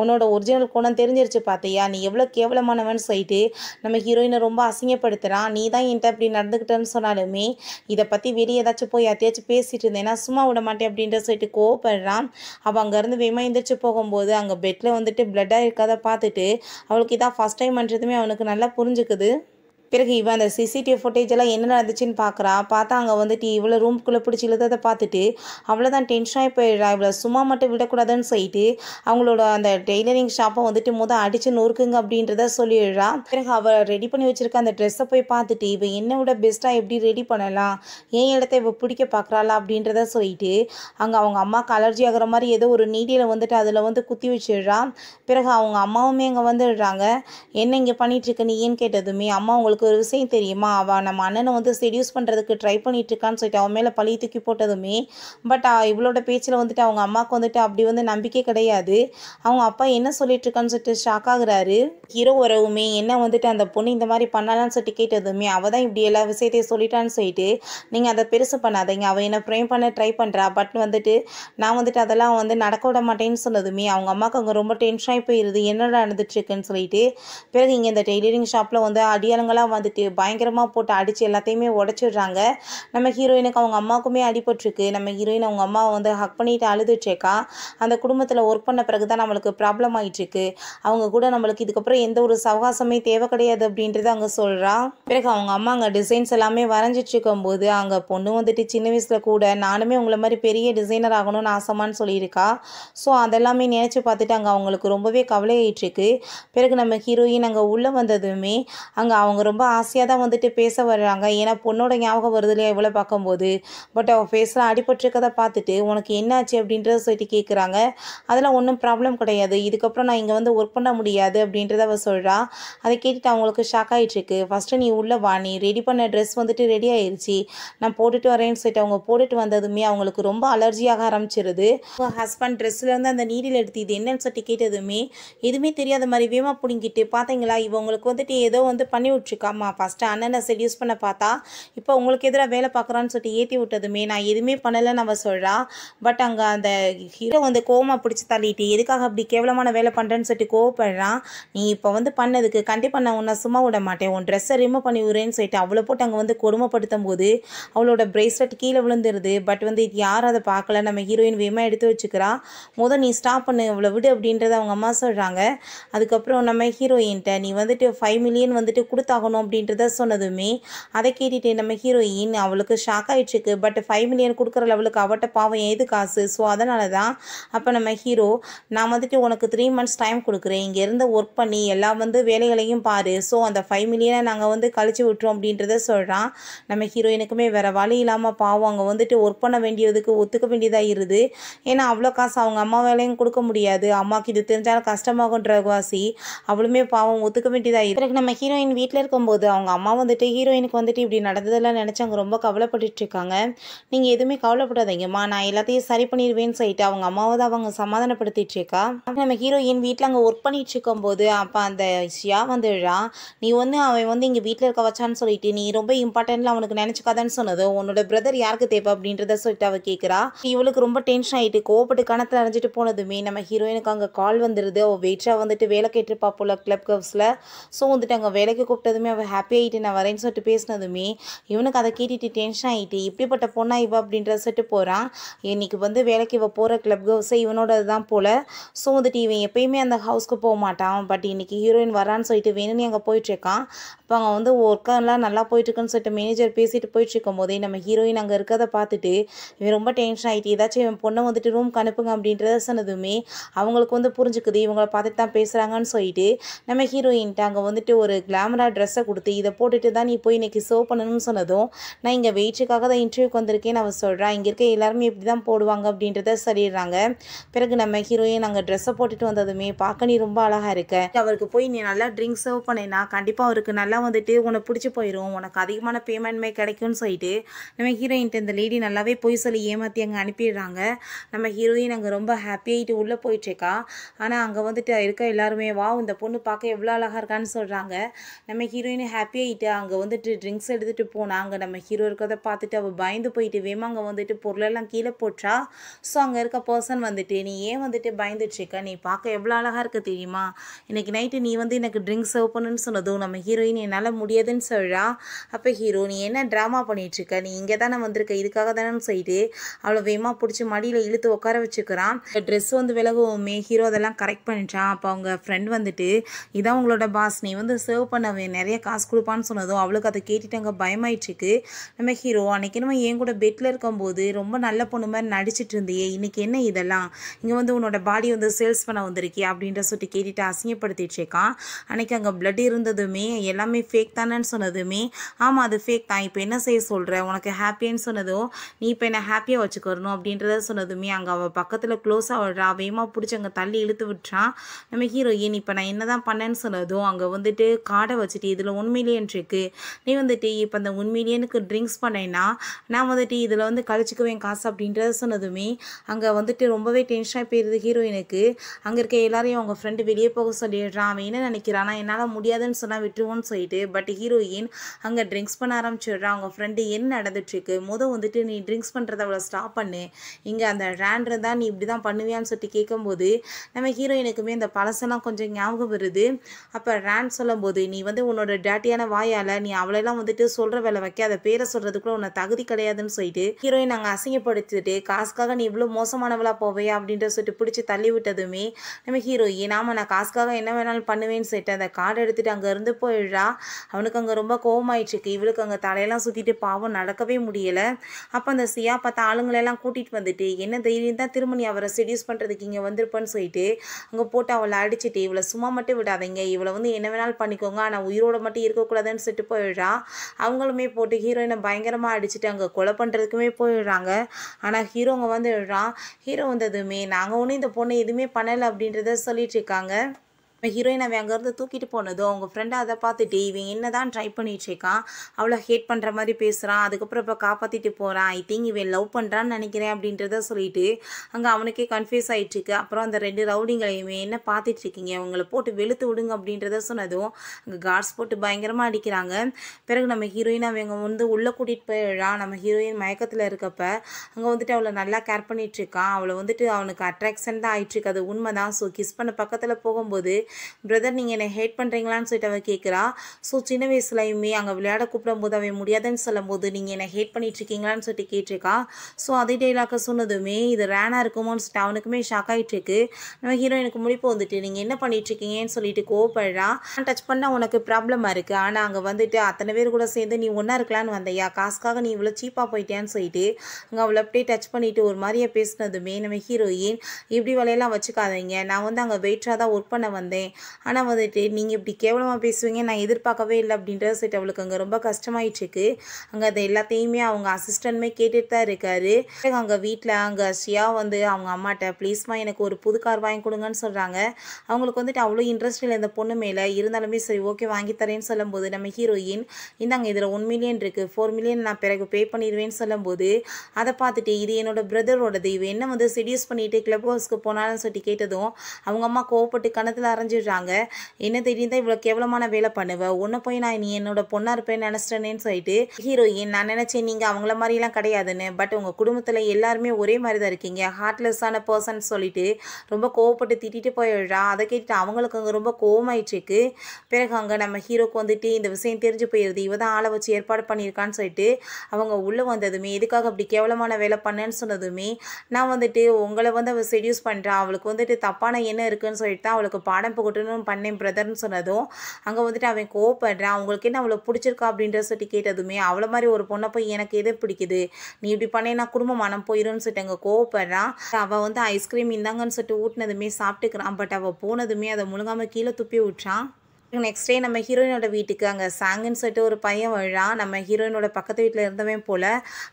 உன்னோட ஒரிஜினல் குணம் தெரிஞ்சிருச்சு பார்த்தியா நீ எவ்வளோ கேவலமானவன்னு சொல்லிட்டு நம்ம ஹீரோயினை ரொம்ப அசிங்கப்படுத்துகிறான் நீ தான் என்கிட்ட அப்படி நடந்துக்கிட்டேன்னு சொன்னாலுமே இதை பற்றி வெளியே ஏதாச்சும் போய் அத்தியாச்சும் பேசிகிட்டு இருந்தேன்னா சும்மா விட மாட்டேன் அப்படின்ற சொல்லிட்டு கோவப்படுறான் அவள் அங்கேருந்து வேகமாக எந்திரிச்சு போகும்போது அங்கே பெட்டில் வந்துட்டு பிளட்டாக இருக்காத பார்த்துட்டு அவளுக்கு இதான் ஃபஸ்ட் டைம் பண்ணுறதுமே அவனுக்கு நல்லா புரிஞ்சுக்குது பிறகு இவன் அந்த சிசிடிவி ஃபுட்டேஜ் எல்லாம் என்ன நடந்துச்சுன்னு பார்க்குறா பார்த்தா அங்கே வந்துட்டு இவ்வளோ ரூம்குள்ளே பிடிச்சி இழுத்ததை பார்த்துட்டு அவ்வளோ தான் ஆகி போயிடுறா இவ்வளோ சும்மா மட்டும் விடக்கூடாதுன்னு சொல்லிட்டு அவங்களோட அந்த டெய்லரிங் ஷாப்பை வந்துட்டு முதல் அடிச்சு நொறுக்குங்க அப்படின்றத சொல்லிடுறா பிறகு அவள் ரெடி பண்ணி வச்சிருக்க அந்த ட்ரெஸ்ஸை போய் பார்த்துட்டு இவன் என்ன விட பெஸ்ட்டாக எப்படி ரெடி பண்ணலாம் ஏன் இடத்த இவள் பிடிக்க பார்க்குறாளா அப்படின்றத சொல்லிட்டு அங்கே அவங்க அம்மாவுக்கு அலர்ஜி ஆகிற மாதிரி ஏதோ ஒரு நீடியில் வந்துட்டு அதில் வந்து குத்தி வச்சிடுறா பிறகு அவங்க அம்மாவுமே அங்கே வந்துடுறாங்க என்ன இங்கே பண்ணிகிட்ருக்க நீ ஏன்னு கேட்டதுமே அம்மா உங்களுக்கு உனக்கு ஒரு விஷயம் தெரியுமா அவள் நம்ம அண்ணனை வந்து செடியூஸ் பண்ணுறதுக்கு ட்ரை பண்ணிகிட்டு இருக்கான்னு சொல்லிட்டு அவன் மேலே பழி தூக்கி போட்டதுமே பட் இவளோட பேச்சில் வந்துட்டு அவங்க அம்மாவுக்கு வந்துட்டு அப்படி வந்து நம்பிக்கை கிடையாது அவங்க அப்பா என்ன சொல்லிட்டு இருக்கான்னு சொல்லிட்டு ஷாக் ஆகுறாரு ஹீரோ உறவுமே என்ன வந்துட்டு அந்த பொண்ணு இந்த மாதிரி பண்ணலான்னு சொல்லிட்டு கேட்டதுமே அவள் தான் இப்படி எல்லா விஷயத்தையும் சொல்லிட்டான்னு சொல்லிட்டு நீங்கள் அதை பெருசு பண்ணாதீங்க அவள் என்னை ப்ரேம் பண்ண ட்ரை பண்ணுறா பட் வந்துட்டு நான் வந்துட்டு அதெல்லாம் வந்து நடக்க விட மாட்டேன்னு சொன்னதுமே அவங்க அம்மாவுக்கு அங்கே ரொம்ப டென்ஷன் ஆகி போயிடுது என்னடா இருக்குன்னு சொல்லிட்டு பிறகு இங்கே இந்த டெய்லரிங் ஷாப்பில் வந்து அடியாளங்களாக ஃபுல்லாக வந்துட்டு பயங்கரமாக போட்டு அடித்து எல்லாத்தையுமே உடச்சிடுறாங்க நம்ம ஹீரோயினுக்கு அவங்க அம்மாவுக்குமே அடிபட்டுருக்கு நம்ம ஹீரோயின் அவங்க அம்மாவை வந்து ஹக் பண்ணிட்டு அழுதுச்சேக்கா அந்த குடும்பத்தில் ஒர்க் பண்ண பிறகு தான் நம்மளுக்கு ப்ராப்ளம் ஆகிட்டுருக்கு அவங்க கூட நம்மளுக்கு இதுக்கப்புறம் எந்த ஒரு சவகாசமே தேவை கிடையாது அப்படின்றத அங்கே சொல்கிறான் பிறகு அவங்க அம்மா அங்கே டிசைன்ஸ் எல்லாமே வரைஞ்சிட்டு இருக்கும்போது அங்கே பொண்ணு வந்துட்டு சின்ன வயசில் கூட நானுமே உங்களை மாதிரி பெரிய டிசைனர் ஆகணும்னு ஆசமான்னு சொல்லியிருக்கா ஸோ அதெல்லாமே நினச்சி பார்த்துட்டு அங்கே அவங்களுக்கு ரொம்பவே ஆகிட்டுருக்கு பிறகு நம்ம ஹீரோயின் அங்கே உள்ளே வந்ததுமே அங்கே அவங்க ரொம்ப ரொம்ப ஆசையாக தான் வந்துட்டு பேச வர்றாங்க ஏன்னா பொண்ணோட ஞாபகம் வருது இல்லையா இவ்வளோ பார்க்கும்போது பட் அவள் ஃபேஸில் அடிபட்டிருக்கதை பார்த்துட்டு உனக்கு என்னாச்சு அப்படின்றத சொல்லிட்டு கேட்குறாங்க அதெல்லாம் ஒன்றும் ப்ராப்ளம் கிடையாது இதுக்கப்புறம் நான் இங்கே வந்து ஒர்க் பண்ண முடியாது அப்படின்றத அவள் சொல்கிறா அதை கேட்டுட்டு அவங்களுக்கு ஷாக் ஆகிட்டுருக்கு ஃபஸ்ட்டு நீ உள்ளே வா நீ ரெடி பண்ண ட்ரெஸ் வந்துட்டு ரெடி ஆயிடுச்சு நான் போட்டுட்டு வரேன்னு சொல்லிட்டு அவங்க போட்டுட்டு வந்ததுமே அவங்களுக்கு ரொம்ப அலர்ஜியாக ஆரம்பிச்சிருது அவங்க ஹஸ்பண்ட் ட்ரெஸ்லேருந்து அந்த நீரில் எடுத்து இது என்னன்னு சொல்லிட்டு கேட்டதுமே எதுவுமே தெரியாத மாதிரி வேமா பிடிங்கிட்டு பார்த்தீங்களா இவங்களுக்கு வந்துட்டு ஏதோ வந்து பண்ணி விட்ருக்கா இருக்காம்மா ஃபஸ்ட்டு அண்ணனை செடியூஸ் பண்ண பார்த்தா இப்போ உங்களுக்கு எதிராக வேலை பார்க்குறான்னு சொல்லிட்டு ஏற்றி விட்டதுமே நான் எதுவுமே பண்ணலைன்னு அவள் சொல்கிறா பட் அங்கே அந்த ஹீரோ வந்து கோவமாக பிடிச்சி தள்ளிட்டு எதுக்காக அப்படி கேவலமான வேலை பண்ணுறேன்னு சொல்லிட்டு கோவப்படுறான் நீ இப்போ வந்து பண்ணதுக்கு கண்டிப்பாக நான் உன்னை சும்மா விட மாட்டேன் உன் ட்ரெஸ்ஸை ரிமூவ் பண்ணி விடுறேன்னு சொல்லிட்டு அவ்வளோ போட்டு அங்கே வந்து கொடுமைப்படுத்தும் போது அவளோட பிரேஸ்லெட் கீழே விழுந்துருது பட் வந்து இது யாரும் அதை பார்க்கல நம்ம ஹீரோயின் வேமா எடுத்து வச்சுக்கிறா முதல் நீ ஸ்டாப் பண்ணு இவ்வளோ விடு அப்படின்றத அவங்க அம்மா சொல்கிறாங்க அதுக்கப்புறம் நம்ம ஹீரோயின்கிட்ட நீ வந்துட்டு ஃபைவ் மில்லியன் வந்துட்டு கொடுத்தாகணும் போகணும் அப்படின்றத சொன்னதுமே அதை கேட்டுட்டு நம்ம ஹீரோயின் அவளுக்கு ஷாக் ஆகிடுச்சுக்கு பட் ஃபைவ் மில்லியன் கொடுக்குற லெவலுக்கு அவட்ட பாவம் எது காசு ஸோ அதனால தான் அப்போ நம்ம ஹீரோ நான் வந்துட்டு உனக்கு த்ரீ மந்த்ஸ் டைம் கொடுக்குறேன் இங்கேருந்து ஒர்க் பண்ணி எல்லா வந்து வேலைகளையும் பாரு ஸோ அந்த ஃபைவ் மில்லியனை நாங்கள் வந்து கழிச்சு விட்டுரும் அப்படின்றத சொல்கிறான் நம்ம ஹீரோயினுக்குமே வேறு வழி இல்லாமல் பாவம் அவங்க வந்துட்டு ஒர்க் பண்ண வேண்டியதுக்கு ஒத்துக்க வேண்டியதாக இருது ஏன்னா அவ்வளோ காசு அவங்க அம்மா வேலையும் கொடுக்க முடியாது அம்மாவுக்கு இது தெரிஞ்சாலும் கஷ்டமாகுன்ற வாசி அவளுமே பாவம் ஒத்துக்க வேண்டியதாக இருக்கு நம்ம ஹீரோயின் வீட்டில் இருக்க பார்க்கும்போது அவங்க அம்மா வந்துட்டு ஹீரோயினுக்கு வந்துட்டு இப்படி நடந்ததெல்லாம் நினச்சி அவங்க ரொம்ப இருக்காங்க நீங்கள் எதுவுமே கவலைப்படாதீங்கம்மா நான் எல்லாத்தையும் சரி பண்ணிடுவேன்னு சொல்லிட்டு அவங்க அம்மாவை தான் அவங்க சமாதானப்படுத்திட்டு இருக்கா நம்ம ஹீரோயின் வீட்டில் அங்கே ஒர்க் பண்ணிட்டு இருக்கும்போது அப்போ அந்த ஷியா வந்துடுறான் நீ வந்து அவன் வந்து இங்கே வீட்டில் இருக்க வச்சான்னு சொல்லிட்டு நீ ரொம்ப இம்பார்ட்டன்ட்ல அவனுக்கு நினச்சிக்காதான்னு சொன்னது உன்னோட பிரதர் யாருக்கு தேவை அப்படின்றத சொல்லிட்டு அவள் கேட்குறா இவளுக்கு ரொம்ப டென்ஷன் ஆகிட்டு கோவப்பட்டு கணத்தில் அரைஞ்சிட்டு போனதுமே நம்ம ஹீரோயினுக்கு அங்கே கால் வந்துடுது அவள் வெயிட்டாக வந்துட்டு வேலை கேட்டுருப்பா போல கிளப் கவ்ஸில் ஸோ வந்துட்டு அங்கே வேலைக்கு கூப்பிட்டதுமே அவள் ஹாப்பி ஆகிட்டு நான் வரேன்னு சொல்லிட்டு பேசினதுமே இவனுக்கு அதை கேட்டுட்டு டென்ஷன் ஆகிட்டு இப்படிப்பட்ட பொண்ணா இவ அப்படின்றத சொல்லிட்டு போகிறான் இன்றைக்கி வந்து வேலைக்கு இவள் போகிற கிளப் ஹவுஸை இவனோட தான் போல் ஸோ வந்துட்டு இவன் எப்பயுமே அந்த ஹவுஸ்க்கு போக மாட்டான் பட் இன்றைக்கி ஹீரோயின் வரான்னு சொல்லிட்டு வேணும்னு அங்கே போயிட்டுருக்கான் இப்போ அவன் வந்து ஒர்க்கெல்லாம் நல்லா போயிட்டுருக்குன்னு சொல்லிட்டு மேனேஜர் பேசிட்டு போயிட்டுருக்கும் போதே நம்ம ஹீரோயின் அங்கே இருக்கிறத பார்த்துட்டு இவன் ரொம்ப டென்ஷன் ஆகிட்டு ஏதாச்சும் இவன் பொண்ணை வந்துட்டு ரூம் அனுப்புங்க அப்படின்றத சொன்னதுமே அவங்களுக்கு வந்து புரிஞ்சுக்குது இவங்களை பார்த்துட்டு தான் பேசுகிறாங்கன்னு சொல்லிட்டு நம்ம ஹீரோயின்ட்டு அங்கே வந்துட்டு ஒரு கிளாமரா ட்ரெஸ்ஸை கொடுத்து இதை போட்டுட்டு தான் நீ போய் இன்றைக்கி சர்வ் பண்ணணும்னு சொன்னதும் நான் இங்கே வெயிட்டுக்காக தான் இன்டர்வியூக்கு வந்திருக்கேன் அவன் சொல்கிறான் இங்கே இருக்க எல்லாருமே இப்படி தான் போடுவாங்க அப்படின்றத சொல்லிடுறாங்க பிறகு நம்ம ஹீரோயின் நாங்கள் ட்ரெஸ்ஸை போட்டுட்டு வந்ததுமே பார்க்க நீ ரொம்ப அழகாக இருக்க அவருக்கு போய் நீ நல்லா ட்ரிங்க் சர்வ் பண்ணேன்னா கண்டிப்பாக அவருக்கு நல்லா வந்துட்டு உனக்கு பிடிச்சி போயிடும் உனக்கு அதிகமான பேமெண்ட்மே கிடைக்கும்னு சொல்லிட்டு நம்ம ஹீரோயின்ட்டு இந்த லேடி நல்லாவே போய் சொல்லி ஏமாற்றி அங்கே அனுப்பிடுறாங்க நம்ம ஹீரோயின் அங்கே ரொம்ப ஹாப்பியாகிட்டு உள்ளே போயிட்டுருக்கா ஆனால் அங்கே வந்துட்டு இருக்க எல்லாருமே வா இந்த பொண்ணு பார்க்க எவ்வளோ அழகாக இருக்கான்னு சொல்கிறாங்க நம்ம ஹீரோயின் ஹீரோயினும் ஹாப்பியாகிட்டு அங்கே வந்துட்டு ட்ரிங்க்ஸ் எடுத்துகிட்டு போனா அங்கே நம்ம ஹீரோ இருக்கிறத பார்த்துட்டு அவள் பயந்து போயிட்டு வேமா அங்கே வந்துட்டு பொருளெல்லாம் கீழே போட்டா ஸோ அங்கே இருக்க பர்சன் வந்துட்டு நீ ஏன் வந்துட்டு பயந்துட்டுருக்க நீ பார்க்க எவ்வளோ அழகாக இருக்க தெரியுமா இன்னைக்கு நைட்டு நீ வந்து எனக்கு ட்ரிங்க்ஸ் சர்வ் பண்ணுன்னு சொன்னதும் நம்ம ஹீரோயின் என்னால் முடியாதுன்னு சொல்கிறா அப்போ ஹீரோ நீ என்ன ட்ராமா பண்ணிகிட்ருக்க நீ இங்கே தானே வந்திருக்க இதுக்காக தானேன்னு சொல்லிட்டு அவ்வளோ வேமா பிடிச்சி மடியில் இழுத்து உட்கார வச்சுக்கிறான் ட்ரெஸ் வந்து விலகுவோமே ஹீரோ அதெல்லாம் கரெக்ட் பண்ணிட்டான் அப்போ அவங்க ஃப்ரெண்ட் வந்துட்டு இதான் உங்களோட பாஸ் நீ வந்து சர்வ் பண்ண நிறைய நிறைய காசு கொடுப்பான்னு சொன்னதும் அவளுக்கு அதை கேட்டுட்டு அங்கே பயமாயிட்டுருக்கு நம்ம ஹீரோ அன்னைக்கு நம்ம என் கூட பெட்டில் இருக்கும்போது ரொம்ப நல்ல பொண்ணு மாதிரி நடிச்சிட்டு இருந்தியே இன்றைக்கி என்ன இதெல்லாம் இங்கே வந்து உன்னோட பாடி வந்து சேல்ஸ் பண்ண வந்திருக்கே அப்படின்ற சொல்லி கேட்டுட்டு அசிங்கப்படுத்திட்டு இருக்கான் அன்னைக்கு அங்கே பிளட் இருந்ததுமே எல்லாமே ஃபேக் தானேன்னு சொன்னதுமே ஆமாம் அது ஃபேக் தான் இப்போ என்ன செய்ய சொல்கிற உனக்கு ஹாப்பின்னு சொன்னதோ நீ இப்போ என்ன ஹாப்பியாக வச்சுக்கணும் அப்படின்றத சொன்னதுமே அங்கே அவள் பக்கத்தில் க்ளோஸ் விடுறா வேகமாக பிடிச்சி அங்கே தள்ளி இழுத்து விட்டுறான் நம்ம ஹீரோயின் இப்போ நான் என்ன தான் பண்ணேன்னு சொன்னதும் அங்கே வந்துட்டு காடை வச்சுட்டு இது இதில் ஒன் மில்லியன் இருக்குது நீ வந்துட்டு இப்போ அந்த ஒன் மில்லியனுக்கு ட்ரிங்க்ஸ் பண்ணேன்னா நான் வந்துட்டு இதில் வந்து கழிச்சிக்குவேன் காசு அப்படின்றத சொன்னதுமே அங்கே வந்துட்டு ரொம்பவே டென்ஷனாக போயிடுது ஹீரோயினுக்கு அங்கே இருக்க எல்லாரையும் அவங்க ஃப்ரெண்டு வெளியே போக சொல்லிடுறான் அவன் என்ன நினைக்கிறான் என்னால் முடியாதுன்னு சொன்னால் விட்டுருவோன்னு சொல்லிட்டு பட் ஹீரோயின் அங்கே ட்ரிங்க்ஸ் பண்ண ஆரம்பிச்சிடுறான் அவங்க ஃப்ரெண்டு என்ன நடந்துட்டுருக்கு மொதல் வந்துட்டு நீ ட்ரிங்க்ஸ் பண்ணுறத அவ்வளோ ஸ்டாப் பண்ணு இங்கே அந்த ரேண்ட்ரு தான் நீ இப்படி தான் பண்ணுவியான்னு சொல்லிட்டு கேட்கும்போது நம்ம ஹீரோயினுக்குமே அந்த பழசெல்லாம் கொஞ்சம் ஞாபகம் வருது அப்போ ரேண்ட் சொல்லும்போது நீ வந்து உன்னோட ஒரு டேட்டியான வாயால் நீ அவளெல்லாம் வந்துட்டு சொல்கிற வேலை வைக்காத பேரை சொல்கிறதுக்குள்ள உன்னை தகுதி கிடையாதுன்னு சொல்லிட்டு ஹீரோயின் நாங்கள் அசிங்கப்படுத்திட்டு காசுக்காக நீ இவ்வளோ மோசமானவளாக போவே அப்படின்ற சொல்லிட்டு பிடிச்சி தள்ளி விட்டதுமே நம்ம ஹீரோ ஏனாம நான் காசுக்காக என்ன வேணாலும் பண்ணுவேன்னு சொல்லிட்டு அந்த கார்டு எடுத்துகிட்டு அங்கே இருந்து போயிடுறா அவனுக்கு அங்கே ரொம்ப கோவமாயிடுச்சு இவளுக்கு அங்கே தலையெல்லாம் சுற்றிட்டு பாவம் நடக்கவே முடியலை அப்போ அந்த சியா பார்த்தா ஆளுங்களெல்லாம் கூட்டிகிட்டு வந்துட்டு என்ன தைரியம் தான் திருமணி அவரை செடியூஸ் பண்ணுறதுக்கு இங்கே வந்திருப்பான்னு சொல்லிட்டு அங்கே போட்டு அவளை அடிச்சுட்டு இவளை சும்மா மட்டும் விடாதீங்க இவளை வந்து என்ன வேணாலும் பண்ணிக்கோங்க ஆனால் உயிரோட மட்டும் இருக்கக்கூடாதுன்னு சொல்லிட்டு போயிடுறான் அவங்களுமே போட்டு ஹீரோயினை பயங்கரமாக அடிச்சுட்டு அங்கே கொலை பண்ணுறதுக்குமே போயிடுறாங்க ஆனால் ஹீரோங்க எழுறான் ஹீரோ வந்ததுமே நாங்கள் ஒன்றும் இந்த பொண்ணை எதுவுமே பண்ணலை அப்படின்றத சொல்லிட்டு இருக்காங்க இப்போ ஹீரோயின் அவன் அங்கேருந்து தூக்கிட்டு போனதும் அவங்க ஃப்ரெண்டை அதை பார்த்துட்டு இவன் என்ன தான் ட்ரை பண்ணிட்டு இருக்கான் அவ்வளோ ஹேட் பண்ணுற மாதிரி பேசுகிறான் அதுக்கப்புறம் இப்போ காப்பாற்றிட்டு போகிறான் ஐ திங்க் இவன் லவ் பண்ணுறான்னு நினைக்கிறேன் அப்படின்றத சொல்லிட்டு அங்கே அவனுக்கே கன்ஃபியூஸ் ஆகிட்டு இருக்கு அப்புறம் அந்த ரெண்டு ரவுடிங்களை இவன் என்ன பார்த்துட்டு இருக்கீங்க அவங்கள போட்டு வெளுத்து விடுங்க அப்படின்றத சொன்னதும் அங்கே கார்ட்ஸ் போட்டு பயங்கரமாக அடிக்கிறாங்க பிறகு நம்ம ஹீரோயின் அவங்க வந்து உள்ளே கூட்டிகிட்டு போயிடலாம் நம்ம ஹீரோயின் மயக்கத்தில் இருக்கப்ப அங்கே வந்துட்டு அவளை நல்லா கேர் இருக்கான் அவளை வந்துட்டு அவனுக்கு அட்ராக்ஷன் தான் ஆயிட்டுருக்கு அது உண்மை தான் ஸோ கிஸ் பண்ண பக்கத்தில் போகும்போது பிரதர் நீங்கள் என்னை ஹேட் பண்ணுறீங்களான்னு சொல்லிட்டு அவள் கேட்குறா ஸோ சின்ன வயசுலையுமே அங்கே விளையாட கூப்பிடும்போது அவன் முடியாதுன்னு சொல்லும்போது நீங்கள் என்னை ஹேட் பண்ணிட்டுருக்கீங்களான்னு சொல்லிட்டு கேட்டிருக்கா ஸோ அதே டைலாக்க சொன்னதுமே இது ரேனாக இருக்குமோன்னு சொல்லிட்டு அவனுக்குமே ஷாக் இருக்கு நம்ம ஹீரோயினுக்கு முடிப்பு வந்துட்டு நீங்கள் என்ன பண்ணிகிட்ருக்கீங்கன்னு சொல்லிட்டு கோவப்படுறான் டச் பண்ணால் உனக்கு ப்ராப்ளமாக இருக்குது ஆனால் அங்கே வந்துட்டு அத்தனை பேர் கூட சேர்ந்து நீ ஒன்றா இருக்கலான்னு வந்தையா காசுக்காக நீ இவ்வளோ சீப்பாக போயிட்டேன்னு சொல்லிட்டு அங்கே அவளை அப்படியே டச் பண்ணிவிட்டு ஒரு மாதிரியாக பேசினதுமே நம்ம ஹீரோயின் இப்படி வேலையெல்லாம் வச்சுக்காதீங்க நான் வந்து அங்கே வெயிட்டராக தான் ஒர்க் பண்ண வந்தேன் வந்தேன் ஆனால் வந்துட்டு நீங்கள் இப்படி கேவலமாக பேசுவீங்க நான் எதிர்பார்க்கவே இல்லை அப்படின்றது சரி அவளுக்கு அங்கே ரொம்ப கஷ்டமாயிட்டுருக்கு அங்கே அதை எல்லாத்தையுமே அவங்க அசிஸ்டன்ட்மே கேட்டுட்டு தான் இருக்காரு அங்கே வீட்டில் அங்கே ஷியா வந்து அவங்க அம்மாட்ட ப்ளீஸ்மா எனக்கு ஒரு புது கார் வாங்கி கொடுங்கன்னு சொல்கிறாங்க அவங்களுக்கு வந்துட்டு அவ்வளோ இன்ட்ரெஸ்ட் இல்லை இந்த பொண்ணு மேலே இருந்தாலுமே சரி ஓகே வாங்கி தரேன்னு சொல்லும்போது நம்ம ஹீரோயின் இந்தாங்க இதில் ஒன் மில்லியன் இருக்குது ஃபோர் மில்லியன் நான் பிறகு பே பண்ணிடுவேன்னு சொல்லும்போது அதை பார்த்துட்டு இது என்னோட பிரதரோடது இவ என்ன வந்து செடியூஸ் பண்ணிட்டு கிளப் ஹவுஸ்க்கு போனாலும் சொல்லிட்டு கேட்டதும் அவங்க அம்மா கோவப்பட்டு கணத்தில் கரைஞ்சிடுறாங்க என்ன தெரியுதா இவ்வளோ கேவலமான வேலை பண்ணுவேன் ஒன்று போய் நான் நீ என்னோட பொண்ணாக இருப்பேன்னு நினச்சிட்டேன்னு சொல்லிட்டு ஹீரோயின் நான் நினச்சேன் நீங்கள் அவங்கள மாதிரிலாம் கிடையாதுன்னு பட் உங்கள் குடும்பத்தில் எல்லாருமே ஒரே மாதிரி தான் இருக்கீங்க ஹார்ட்லெஸ்ஸான பர்சன் சொல்லிட்டு ரொம்ப கோவப்பட்டு திட்டிட்டு போயிடுறா அதை கேட்டுட்டு அவங்களுக்கு அங்கே ரொம்ப கோவமாயிட்டுருக்கு பிறகு அங்கே நம்ம ஹீரோக்கு வந்துட்டு இந்த விஷயம் தெரிஞ்சு போயிடுது இவ தான் ஆளை வச்சு ஏற்பாடு பண்ணியிருக்கான்னு சொல்லிட்டு அவங்க உள்ளே வந்ததுமே எதுக்காக அப்படி கேவலமான வேலை பண்ணேன்னு சொன்னதுமே நான் வந்துட்டு உங்களை வந்து அவள் செடியூஸ் பண்ணுறா அவளுக்கு வந்துட்டு தப்பான எண்ணம் இருக்குன்னு சொல்லிட்டு தான் அவளுக்கு பாடம் கிளம்பு கொட்டணும் பண்ணேன் பிரதர்னு சொன்னதும் அங்கே வந்துட்டு அவன் கோவப்படுறான் அவங்களுக்கு என்ன அவ்வளோ பிடிச்சிருக்கா அப்படின்ற சொல்லி கேட்டதுமே அவளை மாதிரி ஒரு பொண்ணை போய் எனக்கு எது பிடிக்குது நீ இப்படி பண்ணே நான் குடும்ப மனம் போயிடும்னு சொல்லிட்டு அங்கே கோவப்படுறான் அவள் வந்து ஐஸ்கிரீம் இந்தாங்கன்னு சொல்லிட்டு ஊட்டினதுமே சாப்பிட்டுக்கிறான் பட் அவள் போனதுமே அதை முழுங்காமல் கீழே துப்பி விட்டுறான் நெக்ஸ்ட் டே நம்ம ஹீரோயினோட வீட்டுக்கு அங்கே சாங்குன்னு சொல்லிட்டு ஒரு பையன் வழான் நம்ம ஹீரோயினோட பக்கத்து வீட்டில் இருந்தவன் போல்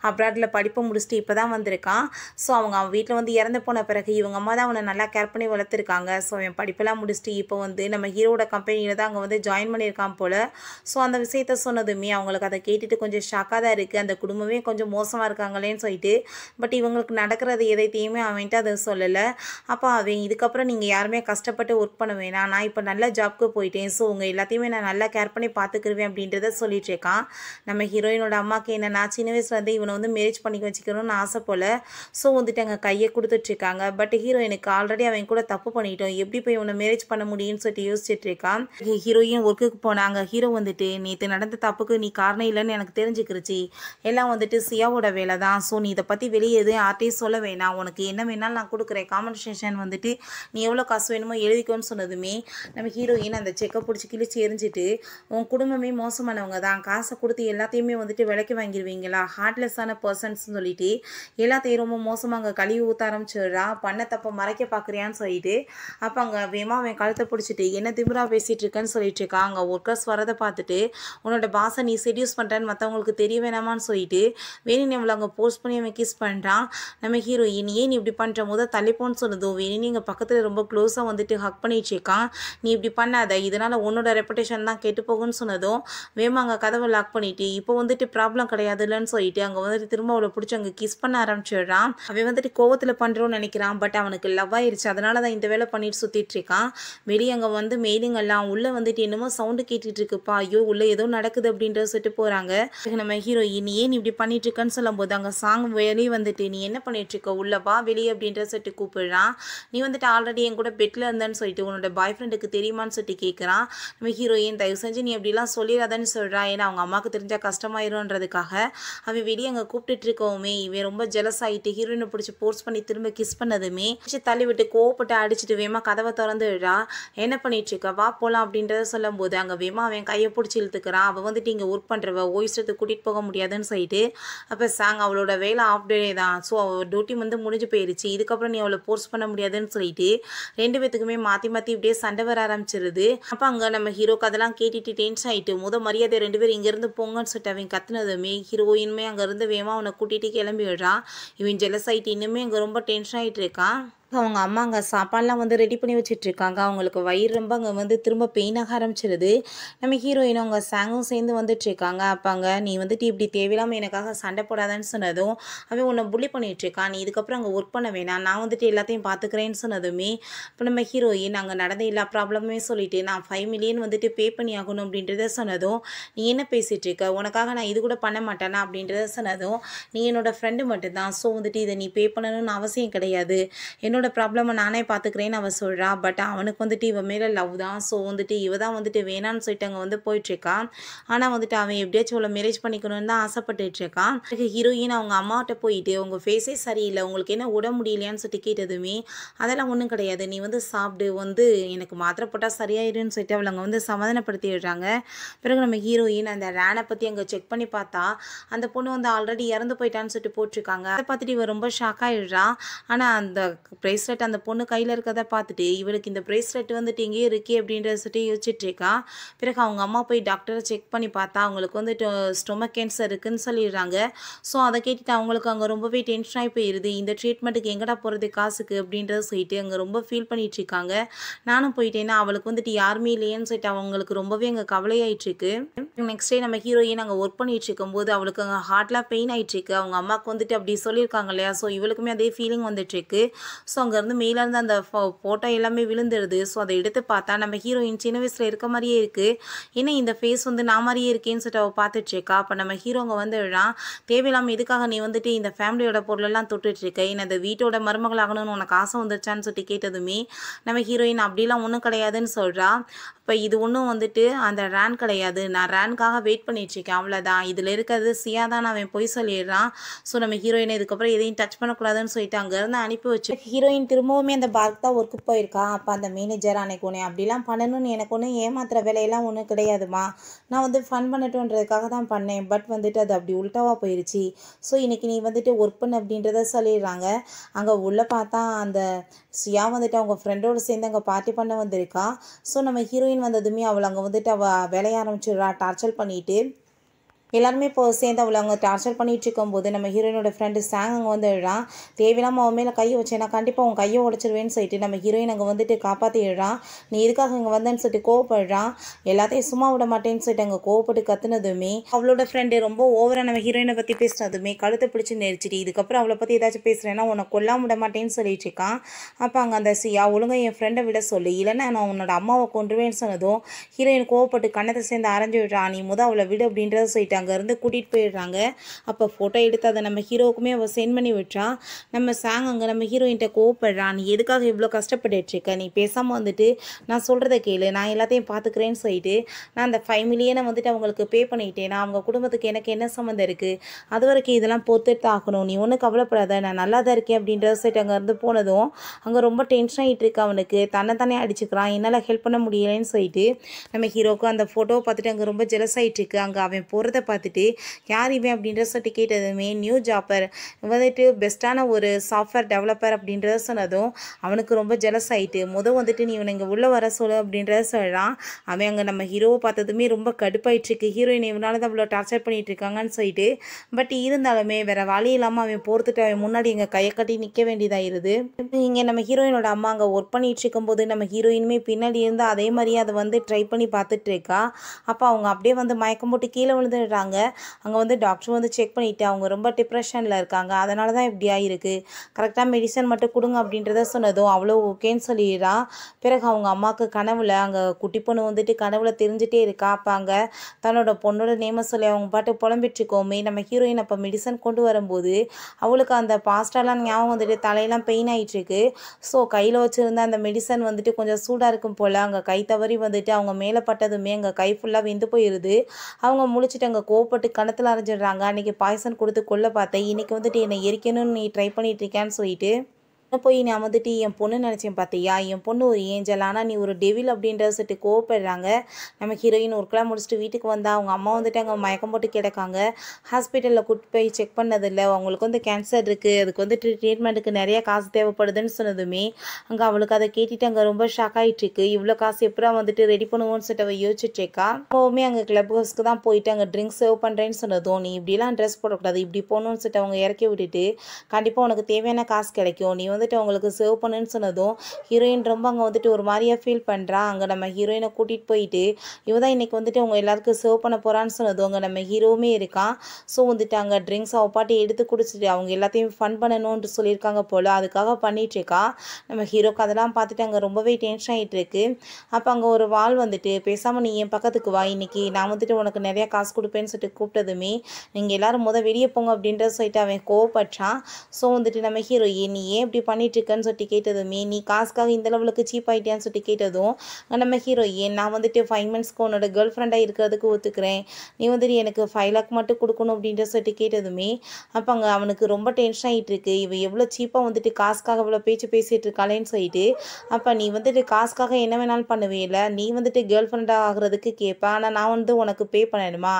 அப்ராட்டில் படிப்பை முடிச்சுட்டு இப்போ தான் வந்திருக்கான் ஸோ அவங்க அவன் வீட்டில் வந்து இறந்து போன பிறகு இவங்க அம்மா தான் அவனை நல்லா கேர் பண்ணி வளர்த்துருக்காங்க ஸோ அவன் படிப்பெல்லாம் முடிச்சுட்டு இப்போ வந்து நம்ம ஹீரோட கம்பெனியில் தான் அங்கே வந்து ஜாயின் பண்ணியிருக்கான் போல் ஸோ அந்த விஷயத்த சொன்னதுமே அவங்களுக்கு அதை கேட்டுட்டு கொஞ்சம் ஷாக்காக தான் இருக்குது அந்த குடும்பமே கொஞ்சம் மோசமாக இருக்காங்களேன்னு சொல்லிட்டு பட் இவங்களுக்கு நடக்கிறது எதைத்தையுமே அவன்ட்டு அதை சொல்லலை அப்போ அவன் இதுக்கப்புறம் நீங்கள் யாருமே கஷ்டப்பட்டு ஒர்க் பண்ண வேணாம் நான் இப்போ நல்ல ஜாப்க்கு போயிட்டேன் ஸோ உங்கள் எல்லாத்தையுமே நான் நல்லா கேர் பண்ணி பார்த்துக்குருவேன் அப்படின்றத சொல்லிகிட்டு இருக்கான் நம்ம ஹீரோயினோட அம்மாவுக்கு என்ன நான் சின்ன வயசுலேருந்து இவனை வந்து மேரேஜ் பண்ணி வச்சுக்கணும்னு ஆசை போல் ஸோ வந்துட்டு அங்கே கையை கொடுத்துட்ருக்காங்க பட் ஹீரோயினுக்கு ஆல்ரெடி அவன் கூட தப்பு பண்ணிட்டோம் எப்படி போய் இவனை மேரேஜ் பண்ண முடியும்னு சொல்லிட்டு யோசிச்சுட்டு இருக்கான் ஹீரோயின் ஒர்க்குக்கு போனாங்க ஹீரோ வந்துட்டு நேற்று நடந்த தப்புக்கு நீ காரணம் இல்லைன்னு எனக்கு தெரிஞ்சுக்கிருச்சு எல்லாம் வந்துட்டு சியாவோட வேலை தான் ஸோ நீ இதை பற்றி வெளியே எதுவும் யார்ட்டையும் சொல்ல வேணாம் உனக்கு என்ன வேணாலும் நான் கொடுக்குறேன் காம்பன்சேஷன் வந்துட்டு நீ எவ்வளோ காசு வேணுமோ எழுதிக்கோன்னு சொன்னதுமே நம்ம ஹீரோயின் அந்த செக்கை பிடிச்சி கிழிச்சு கிழிச்சு எரிஞ்சிட்டு உன் குடும்பமே மோசமானவங்க தான் காசை கொடுத்து எல்லாத்தையுமே வந்துட்டு விலைக்கு வாங்கிடுவீங்களா ஹார்ட்லெஸ்ஸான பர்சன்ஸ்னு சொல்லிட்டு எல்லாத்தையும் ரொம்ப மோசமாக அங்கே கழிவு ஊற்ற ஆரம்பிச்சிடுறா பண்ண தப்ப மறைக்க பார்க்குறியான்னு சொல்லிட்டு அப்போ அங்கே வேமா அவன் கழுத்தை பிடிச்சிட்டு என்ன திமிரா பேசிகிட்டு இருக்கேன்னு சொல்லிட்டு இருக்கா அங்கே ஒர்க்கர்ஸ் வரதை பார்த்துட்டு உன்னோட பாசை நீ செடியூஸ் பண்ணுறேன்னு மற்றவங்களுக்கு தெரிய வேணாமான்னு சொல்லிட்டு வேணின் அவளை அங்கே போஸ்ட் பண்ணி அவன் கிஸ் பண்ணுறான் நம்ம ஹீரோயின் ஏன் நீ இப்படி பண்ணுற முத தள்ளிப்போன்னு சொல்லுதோ வேணின் எங்கள் பக்கத்தில் ரொம்ப க்ளோஸாக வந்துட்டு ஹக் பண்ணிட்டு இருக்கான் நீ இப்படி பண்ணாத இதனால் உன்னோட ரெப்புடேஷன் தான் கெட்டு போகும்னு சொன்னதும் வேமா அங்கே கதவை லாக் பண்ணிட்டு இப்போ வந்துட்டு ப்ராப்ளம் கிடையாது இல்லைன்னு சொல்லிட்டு அங்கே வந்துட்டு திரும்ப அவளை பிடிச்சி அங்கே கிஸ் பண்ண ஆரம்பிச்சிடுறான் அவன் வந்துட்டு கோவத்தில் பண்ணுறோன்னு நினைக்கிறான் பட் அவனுக்கு லவ் ஆயிடுச்சு அதனால தான் இந்த வேலை பண்ணிட்டு சுற்றிட்டு இருக்கான் வெளியே அங்கே வந்து மெயிலிங் எல்லாம் உள்ளே வந்துட்டு என்னமோ சவுண்டு கேட்டுட்டு இருக்குப்பா ஐயோ உள்ளே ஏதோ நடக்குது அப்படின்றத சொல்லிட்டு போகிறாங்க நம்ம இனி ஏன் இப்படி பண்ணிட்டு இருக்கன்னு சொல்லும்போது அங்கே சாங் வெளியே வந்துட்டு நீ என்ன பண்ணிட்டு இருக்க உள்ளவா வெளியே அப்படின்ற சொல்லிட்டு கூப்பிடுறான் நீ வந்துட்டு ஆல்ரெடி என் கூட பெட்டில் இருந்தேன்னு சொல்லிட்டு உன்னோட பாய் ஃப்ரெண்டுக்கு தெரியுமான்னு சொல்லிட்டு கேட்குறான் நம்ம ஹீரோயின் தயவு செஞ்சு நீ அப்படிலாம் சொல்லிடாதன்னு சொல்கிறா ஏன்னா அவங்க அம்மாவுக்கு தெரிஞ்சால் கஷ்டமாயிரும்ன்றதுக்காக அவன் வெளியே அங்கே கூப்பிட்டுட்டு இருக்கவுமே இவன் ரொம்ப ஜெலஸ் ஆகிட்டு ஹீரோயினை பிடிச்சி போர்ஸ் பண்ணி திரும்ப கிஸ் பண்ணதுமே தள்ளி விட்டு கோவப்பட்டு அடிச்சிட்டு வேமா கதவை திறந்து விடுறா என்ன பண்ணிட்டு இருக்க வா போகலாம் அப்படின்றத சொல்லும் போது அங்கே வேமா அவன் கையை பிடிச்சி இழுத்துக்கிறான் அவள் வந்துட்டு இங்கே ஒர்க் பண்ணுறவ ஓ கூட்டிகிட்டு போக முடியாதுன்னு சொல்லிட்டு அப்போ சாங் அவளோட வேலை ஆஃப் டே தான் ஸோ அவள் டியூட்டி வந்து முடிஞ்சு போயிடுச்சு இதுக்கப்புறம் நீ அவளை ஃபோர்ஸ் பண்ண முடியாதுன்னு சொல்லிட்டு ரெண்டு பேத்துக்குமே மாற்றி மாற்றி இப்படியே சண்டை வர ஆரம்பிச்சிருது அப்போ போங்க நம்ம ஹீரோக்கு அதெல்லாம் கேட்டுட்டு டென்ஸ் ஆகிட்டு முத மரியாதை ரெண்டு பேரும் இங்கேருந்து போங்கன்னு சொல்லிட்டு அவன் கத்துனதுமே ஹீரோயினுமே அங்கேருந்து வேமா அவனை கூட்டிகிட்டு கிளம்பி விடுறான் இவன் ஜெலஸ் ஆகிட்டு இன்னுமே இங்கே ரொம்ப டென்ஷன் ஆகிட்டு இருக்கான் இப்போ அவங்க அம்மா அங்கே சாப்பாடெலாம் வந்து ரெடி பண்ணி வச்சிட்ருக்காங்க அவங்களுக்கு வயிறு ரொம்ப அங்கே வந்து திரும்ப பெயினாக ஆரம்பிச்சிருது நம்ம ஹீரோயினும் அவங்க சாங்கும் சேர்ந்து வந்துட்டுருக்காங்க அப்போ அங்கே நீ வந்துட்டு இப்படி தேவையில்லாமல் எனக்காக சண்டை போடாதேன்னு சொன்னதும் அவன் உன்னை புள்ளி பண்ணிகிட்ருக்கான் நீ இதுக்கப்புறம் அங்கே ஒர்க் பண்ண வேணாம் நான் வந்துட்டு எல்லாத்தையும் பார்த்துக்கிறேன்னு சொன்னதுமே இப்போ நம்ம ஹீரோயின் அங்கே நடந்த எல்லா ப்ராப்ளமுமே சொல்லிவிட்டு நான் ஃபைவ் மில்லியன் வந்துட்டு பே பண்ணி ஆகணும் அப்படின்றத சொன்னதும் நீ என்ன பேசிகிட்ருக்க இருக்க உனக்காக நான் இது கூட பண்ண மாட்டேனா அப்படின்றத சொன்னதும் நீ என்னோடய ஃப்ரெண்டு மட்டும்தான் ஸோ வந்துட்டு இதை நீ பே பண்ணணும்னு அவசியம் கிடையாது என்னோட என்னோட ப்ராப்ளமை நானே பார்த்துக்கிறேன்னு அவன் சொல்கிறா பட் அவனுக்கு வந்துட்டு இவன் மேலே லவ் தான் ஸோ வந்துட்டு இவ தான் வந்துட்டு வேணான்னு சொல்லிட்டு அங்கே வந்து போயிட்டுருக்கா ஆனால் வந்துட்டு அவன் எப்படியாச்சும் உள்ள மேரேஜ் பண்ணிக்கணும்னு தான் ஆசைப்பட்டுட்ருக்கான் ஹீரோயின் அவங்க அம்மாட்ட போயிட்டு அவங்க ஃபேஸே சரியில்லை உங்களுக்கு என்ன உட முடியலையான்னு சொல்லிட்டு கேட்டதுமே அதெல்லாம் ஒன்றும் கிடையாது நீ வந்து சாப்பிடு வந்து எனக்கு மாத்திரை போட்டால் சரியாயிருன்னு சொல்லிட்டு அவளை அங்கே வந்து சமாதானப்படுத்தி விடுறாங்க பிறகு நம்ம ஹீரோயின் அந்த ரேனை பற்றி அங்கே செக் பண்ணி பார்த்தா அந்த பொண்ணு வந்து ஆல்ரெடி இறந்து போயிட்டான்னு சொல்லிட்டு போட்டிருக்காங்க அதை பார்த்துட்டு இவன் ரொம்ப ஷாக் ஆகிடுறான் ஆனால் அந்த பிரேஸ்லெட் அந்த பொண்ணு கையில் இருக்கிறத பார்த்துட்டு இவளுக்கு இந்த பிரேஸ்லெட் வந்துட்டு இங்கேயே இருக்கே அப்படின்றத சொல்லிட்டு யோசிச்சுட்டு இருக்கா பிறகு அவங்க அம்மா போய் டாக்டரை செக் பண்ணி பார்த்தா அவங்களுக்கு வந்து ஸ்டொமக் கேன்சர் இருக்குன்னு சொல்லிடுறாங்க ஸோ அதை கேட்டுட்டு அவங்களுக்கு அங்கே ரொம்பவே டென்ஷன் ஆகி போயிடுது இந்த ட்ரீட்மெண்ட்டுக்கு எங்கடா போகிறது காசுக்கு அப்படின்றத சொல்லிட்டு அங்கே ரொம்ப ஃபீல் பண்ணிகிட்டு இருக்காங்க நானும் போயிட்டேன்னா அவளுக்கு வந்துட்டு யாருமே இல்லையேன்னு சொல்லிட்டு அவங்களுக்கு ரொம்பவே அங்கே கவலையாயிட்டிருக்கு நெக்ஸ்ட் டே நம்ம ஹீரோயின் அங்கே ஒர்க் பண்ணிகிட்டு இருக்கும்போது அவளுக்கு அங்கே ஹார்ட்லாம் பெயின் ஆகிட்டு இருக்கு அவங்க அம்மாவுக்கு வந்துட்டு அப்படி சொல்லியிருக்காங்க இல்லையா ஸோ இவளுக்குமே அதே ஃபீலிங் வந்துட்டுருக்கு ஸோ ஸோ அங்கேருந்து மேலேருந்து அந்த ஃபோட்டோ எல்லாமே விழுந்துடுது ஸோ அதை எடுத்து பார்த்தா நம்ம ஹீரோயின் சின்ன வயசில் இருக்க மாதிரியே இருக்குது ஏன்னா இந்த ஃபேஸ் வந்து நான் மாதிரியே இருக்கேன்னு சொல்லிட்டு அவள் பார்த்துட்ருக்கா அப்போ நம்ம ஹீரோங்க வந்துடுறா தேவையில்லாமல் எதுக்காக நீ வந்துட்டு இந்த ஃபேமிலியோட பொருளெல்லாம் தொட்டுட்ருக்க ஏன்னா அந்த வீட்டோட மருமகளாகணும்னு ஆகணும்னு உனக்கு ஆசை வந்துருச்சான்னு சொல்லிட்டு கேட்டதுமே நம்ம ஹீரோயின் அப்படிலாம் ஒன்றும் கிடையாதுன்னு சொல்கிறா இப்போ இது ஒன்றும் வந்துட்டு அந்த ரேன் கிடையாது நான் ரேன்காக வெயிட் பண்ணிகிட்ருக்கேன் அவ்வளோதான் இதில் இருக்கிறது சியா தான் அவன் பொய் சொல்லிடுறான் ஸோ நம்ம ஹீரோயினை இதுக்கப்புறம் எதையும் டச் பண்ணக்கூடாதுன்னு சொல்லிட்டு அங்கேருந்து அனுப்பி வச்சு ஹீரோயின் திரும்பவுமே அந்த பார்க் தான் ஒர்க்கு போயிருக்கா அப்போ அந்த மேனேஜர் அன்னைக்கு ஒன்று அப்படிலாம் பண்ணணும்னு எனக்கு ஒன்றும் ஏமாத்துகிற வேலையெல்லாம் ஒன்றும் கிடையாதுமா நான் வந்து ஃபன் பண்ணட்டுன்றதுக்காக தான் பண்ணேன் பட் வந்துட்டு அது அப்படி உல்ட்டாவாக போயிடுச்சு ஸோ இன்றைக்கி நீ வந்துட்டு ஒர்க் பண்ணு அப்படின்றத சொல்லிடுறாங்க அங்கே உள்ளே பார்த்தா அந்த சியா வந்துட்டு அவங்க ஃப்ரெண்டோடு சேர்ந்து அங்கே பார்ட்டி பண்ண வந்திருக்கா ஸோ நம்ம ஹீரோயின் வந்ததுமே அவள் அங்கே வந்துட்டு அவள் விளைய ஆரம்பிச்சிடுறா டார்ச்சர் பண்ணிட்டு எல்லாருமே இப்போ சேர்ந்து அவளை அவங்க டார்ச்சர் பண்ணிகிட்டு இருக்கும்போது நம்ம ஹீரோயினோட ஃப்ரெண்டு சாங் அங்கே வந்து எழுறான் தேவையில்லாமல் அவன் மேலே கையை வச்சேன்னா கண்டிப்பாக அவன் கையை உடச்சிருவேன்னு சொல்லிட்டு நம்ம ஹீரோயின் அங்கே வந்துட்டு காப்பாற்றி எழுறான் நீ எதுக்காக இங்கே வந்தேன்னு சொல்லிட்டு கோவப்படுறான் எல்லாத்தையும் சும்மா விட மாட்டேன்னு சொல்லிட்டு அங்கே கோவப்பட்டு கத்துனதுமே அவளோட ஃப்ரெண்டு ரொம்ப ஓவராக நம்ம ஹீரோயினை பற்றி பேசினதுமே கழுத்தை பிடிச்சி நெரிச்சிட்டு இதுக்கப்புறம் அவளை பற்றி ஏதாச்சும் பேசுகிறேன்னா உன்னை கொல்லாம விட மாட்டேன்னு சொல்லிட்டு இருக்கான் அப்போ அங்கே அந்த சியா ஒழுங்க என் ஃப்ரெண்டை விட சொல்லு இல்லைன்னா நான் உன்னோட அம்மாவை கொண்டுருவேன்னு சொன்னதும் ஹீரோயின் கோவப்பட்டு கண்ணத்தை சேர்ந்து அரைஞ்சு விடுறான் நீ முத அவளை விடு அப்படின்றத சொல்லிட்டு அங்கேருந்து கூட்டிகிட்டு போயிடுறாங்க அப்போ ஃபோட்டோ எடுத்து அதை நம்ம ஹீரோவுக்குமே அவள் சென்ட் பண்ணி விட்டா நம்ம சாங் அங்கே நம்ம ஹீரோயின்ட்ட கோவப்படுறான் நீ எதுக்காக இவ்வளோ கஷ்டப்பட்டுட்டு இருக்க நீ பேசாமல் வந்துட்டு நான் சொல்கிறத கேளு நான் எல்லாத்தையும் பார்த்துக்கிறேன்னு சொல்லிட்டு நான் அந்த ஃபைவ் மில்லியனை வந்துட்டு அவங்களுக்கு பே பண்ணிட்டேன் நான் அவங்க குடும்பத்துக்கு எனக்கு என்ன சம்மந்தம் இருக்குது அது வரைக்கும் இதெல்லாம் பொறுத்தெடுத்து ஆகணும் நீ ஒன்றும் கவலைப்படாத நான் நல்லா தான் இருக்கேன் அப்படின்ற சைட் அங்கேருந்து போனதும் அங்கே ரொம்ப டென்ஷன் ஆகிட்டு இருக்கு அவனுக்கு தன்னை தானே அடிச்சுக்கிறான் என்னால் ஹெல்ப் பண்ண முடியலைன்னு சொல்லிட்டு நம்ம ஹீரோக்கும் அந்த ஃபோட்டோவை பார்த்துட்டு அங்கே ரொம்ப ஜெலஸ் ஆகிட்டு இருக்கு அங்கே அவன் போகிறத பார்த்துட்டு யார் இவன் அப்படின்ற சொல்லிட்டு கேட்டதுமே நியூ ஜாப்பர் வந்துட்டு பெஸ்ட்டான ஒரு சாஃப்ட்வேர் டெவலப்பர் அப்படின்றத சொன்னதும் அவனுக்கு ரொம்ப ஜெலஸ் ஆகிட்டு முதல் வந்துட்டு நீ இவனை இங்கே உள்ளே வர சொல்லு அப்படின்றத சொல்கிறான் அவன் அங்கே நம்ம ஹீரோவை பார்த்ததுமே ரொம்ப கடுப்பாயிட்ருக்கு ஹீரோயின் இவனால தான் அவ்வளோ டார்ச்சர் பண்ணிகிட்டு இருக்காங்கன்னு சொல்லிட்டு பட் இருந்தாலுமே வேறு வழி இல்லாமல் அவன் போகிறதுட்டு அவன் முன்னாடி எங்கள் கையை கட்டி நிற்க இருது இங்கே நம்ம ஹீரோயினோட அம்மா அங்கே ஒர்க் பண்ணிகிட்டு இருக்கும்போது நம்ம ஹீரோயினுமே பின்னாடி இருந்தால் அதே மாதிரியே அதை வந்து ட்ரை பண்ணி பார்த்துட்டு இருக்கா அப்போ அவங்க அப்படியே வந்து மயக்கம் போட்டு கீழே விழுந்துடுறா போகிறாங்க அங்கே வந்து டாக்டர் வந்து செக் பண்ணிவிட்டு அவங்க ரொம்ப டிப்ரெஷனில் இருக்காங்க அதனால தான் இப்படி ஆகிருக்கு கரெக்டாக மெடிசன் மட்டும் கொடுங்க அப்படின்றத சொன்னதும் அவ்வளோ ஓகேன்னு சொல்லிடுறான் பிறகு அவங்க அம்மாவுக்கு கனவில் அங்கே குட்டி பொண்ணு வந்துட்டு கனவுல தெரிஞ்சுட்டே இருக்கா அப்போ அங்கே தன்னோட பொண்ணோட நேமை சொல்லி அவங்க பாட்டு புலம்பிட்டுருக்கோமே நம்ம ஹீரோயின் அப்போ மெடிசன் கொண்டு வரும்போது அவளுக்கு அந்த பாஸ்டாலாம் ஞாபகம் வந்துட்டு தலையெல்லாம் பெயின் ஆகிட்டுருக்கு ஸோ கையில் வச்சுருந்த அந்த மெடிசன் வந்துட்டு கொஞ்சம் சூடாக இருக்கும் போல் அங்கே கை தவறி வந்துட்டு அவங்க மேலே பட்டதுமே அங்கே கை ஃபுல்லாக வெந்து போயிடுது அவங்க முழிச்சிட்டு அங்கே கோவப்பட்டு கணத்தில் அரைஞ்சிடுறாங்க அன்றைக்கி பாய்சன் கொடுத்து கொல்ல பார்த்தேன் இன்றைக்கி வந்துட்டு என்னை எரிக்கணும்னு நீ ட்ரை பண்ணிகிட்ருக்கேன்னு சொல்லிட்டு போய் நான் வந்துட்டு என் பொண்ணு நினச்சேன் பார்த்தியா என் பொண்ணு ஒரு ஏஞ்சல் ஆனால் நீ ஒரு டெவில் அப்படின்றத சொல்லி கோவப்படுறாங்க நம்ம ஹீரோயின் ஒர்க்கெலாம் முடிச்சுட்டு வீட்டுக்கு வந்தால் அவங்க அம்மா வந்துட்டு அங்கே மயக்கம் போட்டு கிடக்காங்க ஹாஸ்பிட்டலில் கூப்பிட்டு போய் செக் பண்ணதில்லை அவங்களுக்கு வந்து கேன்சர் இருக்குது அதுக்கு வந்து ட்ரீட்மெண்ட்டுக்கு நிறைய காசு தேவைப்படுதுன்னு சொன்னதுமே அங்கே அவளுக்கு அதை கேட்டுட்டு அங்கே ரொம்ப ஷாக் ஆகிட்டுருக்கு இவ்வளோ காசு எப்படா வந்துட்டு ரெடி பண்ணுவோன்னு சொல்லிட்டு அவள் யோசிச்சுட்ருக்கா அப்போவுமே அங்கே கிளப் ஹவுஸ்க்கு தான் போயிட்டு அங்கே ட்ரிங்க்ஸ் சர்வ் பண்ணுறேன்னு சொன்னதும் நீ இப்படிலாம் ட்ரெஸ் போடக்கூடாது இப்படி போகணும்னு சொல்லிட்டு அவங்க இறக்கி விட்டுட்டு கண்டிப்பாக உனக்கு தேவையான காசு கிடைக்கும் நீ வந்து வந்துட்டு அவங்களுக்கு சேவ் பண்ணுன்னு சொன்னதும் ஹீரோயின் ரொம்ப அங்கே வந்துட்டு ஒரு மாதிரியாக ஃபீல் பண்ணுறா அங்கே நம்ம ஹீரோயினை கூட்டிகிட்டு போயிட்டு இவதான் இன்னைக்கு வந்துட்டு அவங்க எல்லாருக்கும் சேவ் பண்ண போகிறான்னு சொன்னதும் அங்கே நம்ம ஹீரோவுமே இருக்கான் ஸோ வந்துட்டு அங்கே ட்ரிங்க்ஸ் அவள் பாட்டி எடுத்து குடிச்சிட்டு அவங்க எல்லாத்தையும் ஃபன் பண்ணணும்னு சொல்லியிருக்காங்க போல் அதுக்காக பண்ணிகிட்ருக்கா நம்ம ஹீரோக்கு அதெல்லாம் பார்த்துட்டு அங்கே ரொம்பவே டென்ஷன் ஆகிட்டு இருக்கு அப்போ அங்கே ஒரு வால் வந்துட்டு பேசாமல் நீ என் பக்கத்துக்கு வா இன்னைக்கு நான் வந்துட்டு உனக்கு நிறையா காசு கொடுப்பேன்னு சொல்லிட்டு கூப்பிட்டதுமே நீங்கள் எல்லோரும் முத வெளியே போங்க அப்படின்ற சொல்லிட்டு அவன் கோவப்பட்டான் ஸோ வந்துட்டு நம்ம ஹீரோ நீ ஏன் இப்படி பண்ணிகிட்ருக்கேன்னு சொல்லிட்டு கேட்டதுமே நீ காசுக்காக இந்த லெவலுக்கு சீப் ஆகிட்டியான்னு சொல்லிட்டு கேட்டதும் நம்ம ஹீரோயின் நான் வந்துட்டு ஃபைவ் மந்த்ஸ்க்கு உன்னோட கேர்ள் ஃப்ரெண்டாக இருக்கிறதுக்கு ஒத்துக்கிறேன் நீ வந்துட்டு எனக்கு ஃபைவ் லேக் மட்டும் கொடுக்கணும் அப்படின்ற சொல்லிட்டு கேட்டதுமே அப்போ அங்கே அவனுக்கு ரொம்ப டென்ஷன் ஆகிட்டு இருக்கு இவன் எவ்வளோ சீப்பாக வந்துட்டு காசுக்காக இவ்வளோ பேச்சு பேசிகிட்டு இருக்காளேன்னு சொல்லிட்டு அப்போ நீ வந்துட்டு காசுக்காக என்ன வேணாலும் பண்ணுவே இல்லை நீ வந்துட்டு கேர்ள் ஃப்ரெண்டாக ஆகிறதுக்கு கேட்பேன் ஆனால் நான் வந்து உனக்கு பே பண்ணணுமா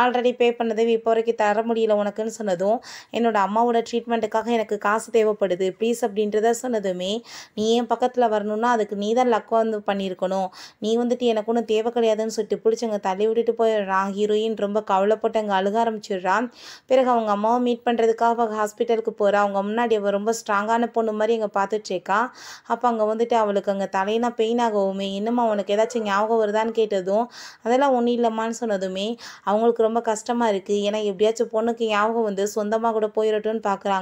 ஆல்ரெடி பே பண்ணதை இப்போ வரைக்கும் தர முடியல உனக்குன்னு சொன்னதும் என்னோட அம்மாவோட ட்ரீட்மெண்ட்டுக்காக எனக்கு காசு தேவைப்படுது ப்ளீஸ் அப்படின்றத சொன்னதுமே நீ என் பக்கத்தில் வரணும்னா அதுக்கு நீ தான் லக்கம் வந்து பண்ணியிருக்கணும் நீ வந்துட்டு எனக்கு ஒன்றும் தேவை கிடையாதுன்னு சொல்லிட்டு பிடிச்சவங்க தள்ளி விட்டுட்டு போயிடுறான் ஹீரோயின் ரொம்ப கவலைப்பட்டு அங்கே அழுக ஆரம்பிச்சிடுறான் பிறகு அவங்க அம்மாவை மீட் பண்ணுறதுக்காக ஹாஸ்பிட்டலுக்கு போகிறா அவங்க முன்னாடி அவள் ரொம்ப ஸ்ட்ராங்கான பொண்ணு மாதிரி அங்கே பார்த்துட்ருக்கா அப்போ அங்கே வந்துட்டு அவளுக்கு அங்கே தலையெல்லாம் பெயின் ஆகவுமே இன்னும் அவனுக்கு ஏதாச்சும் ஞாபகம் வருதான்னு கேட்டதும் அதெல்லாம் ஒன்றும் இல்லைம்மான்னு சொன்னதுமே அவங்களுக்கு ரொம்ப கஷ்டமாக இருக்குது ஏன்னா எப்படியாச்சும் பொண்ணுக்கு ஞாபகம் வந்து சொந்தமாக கூட போயிடட்டும்னு பார்க்குறாங்க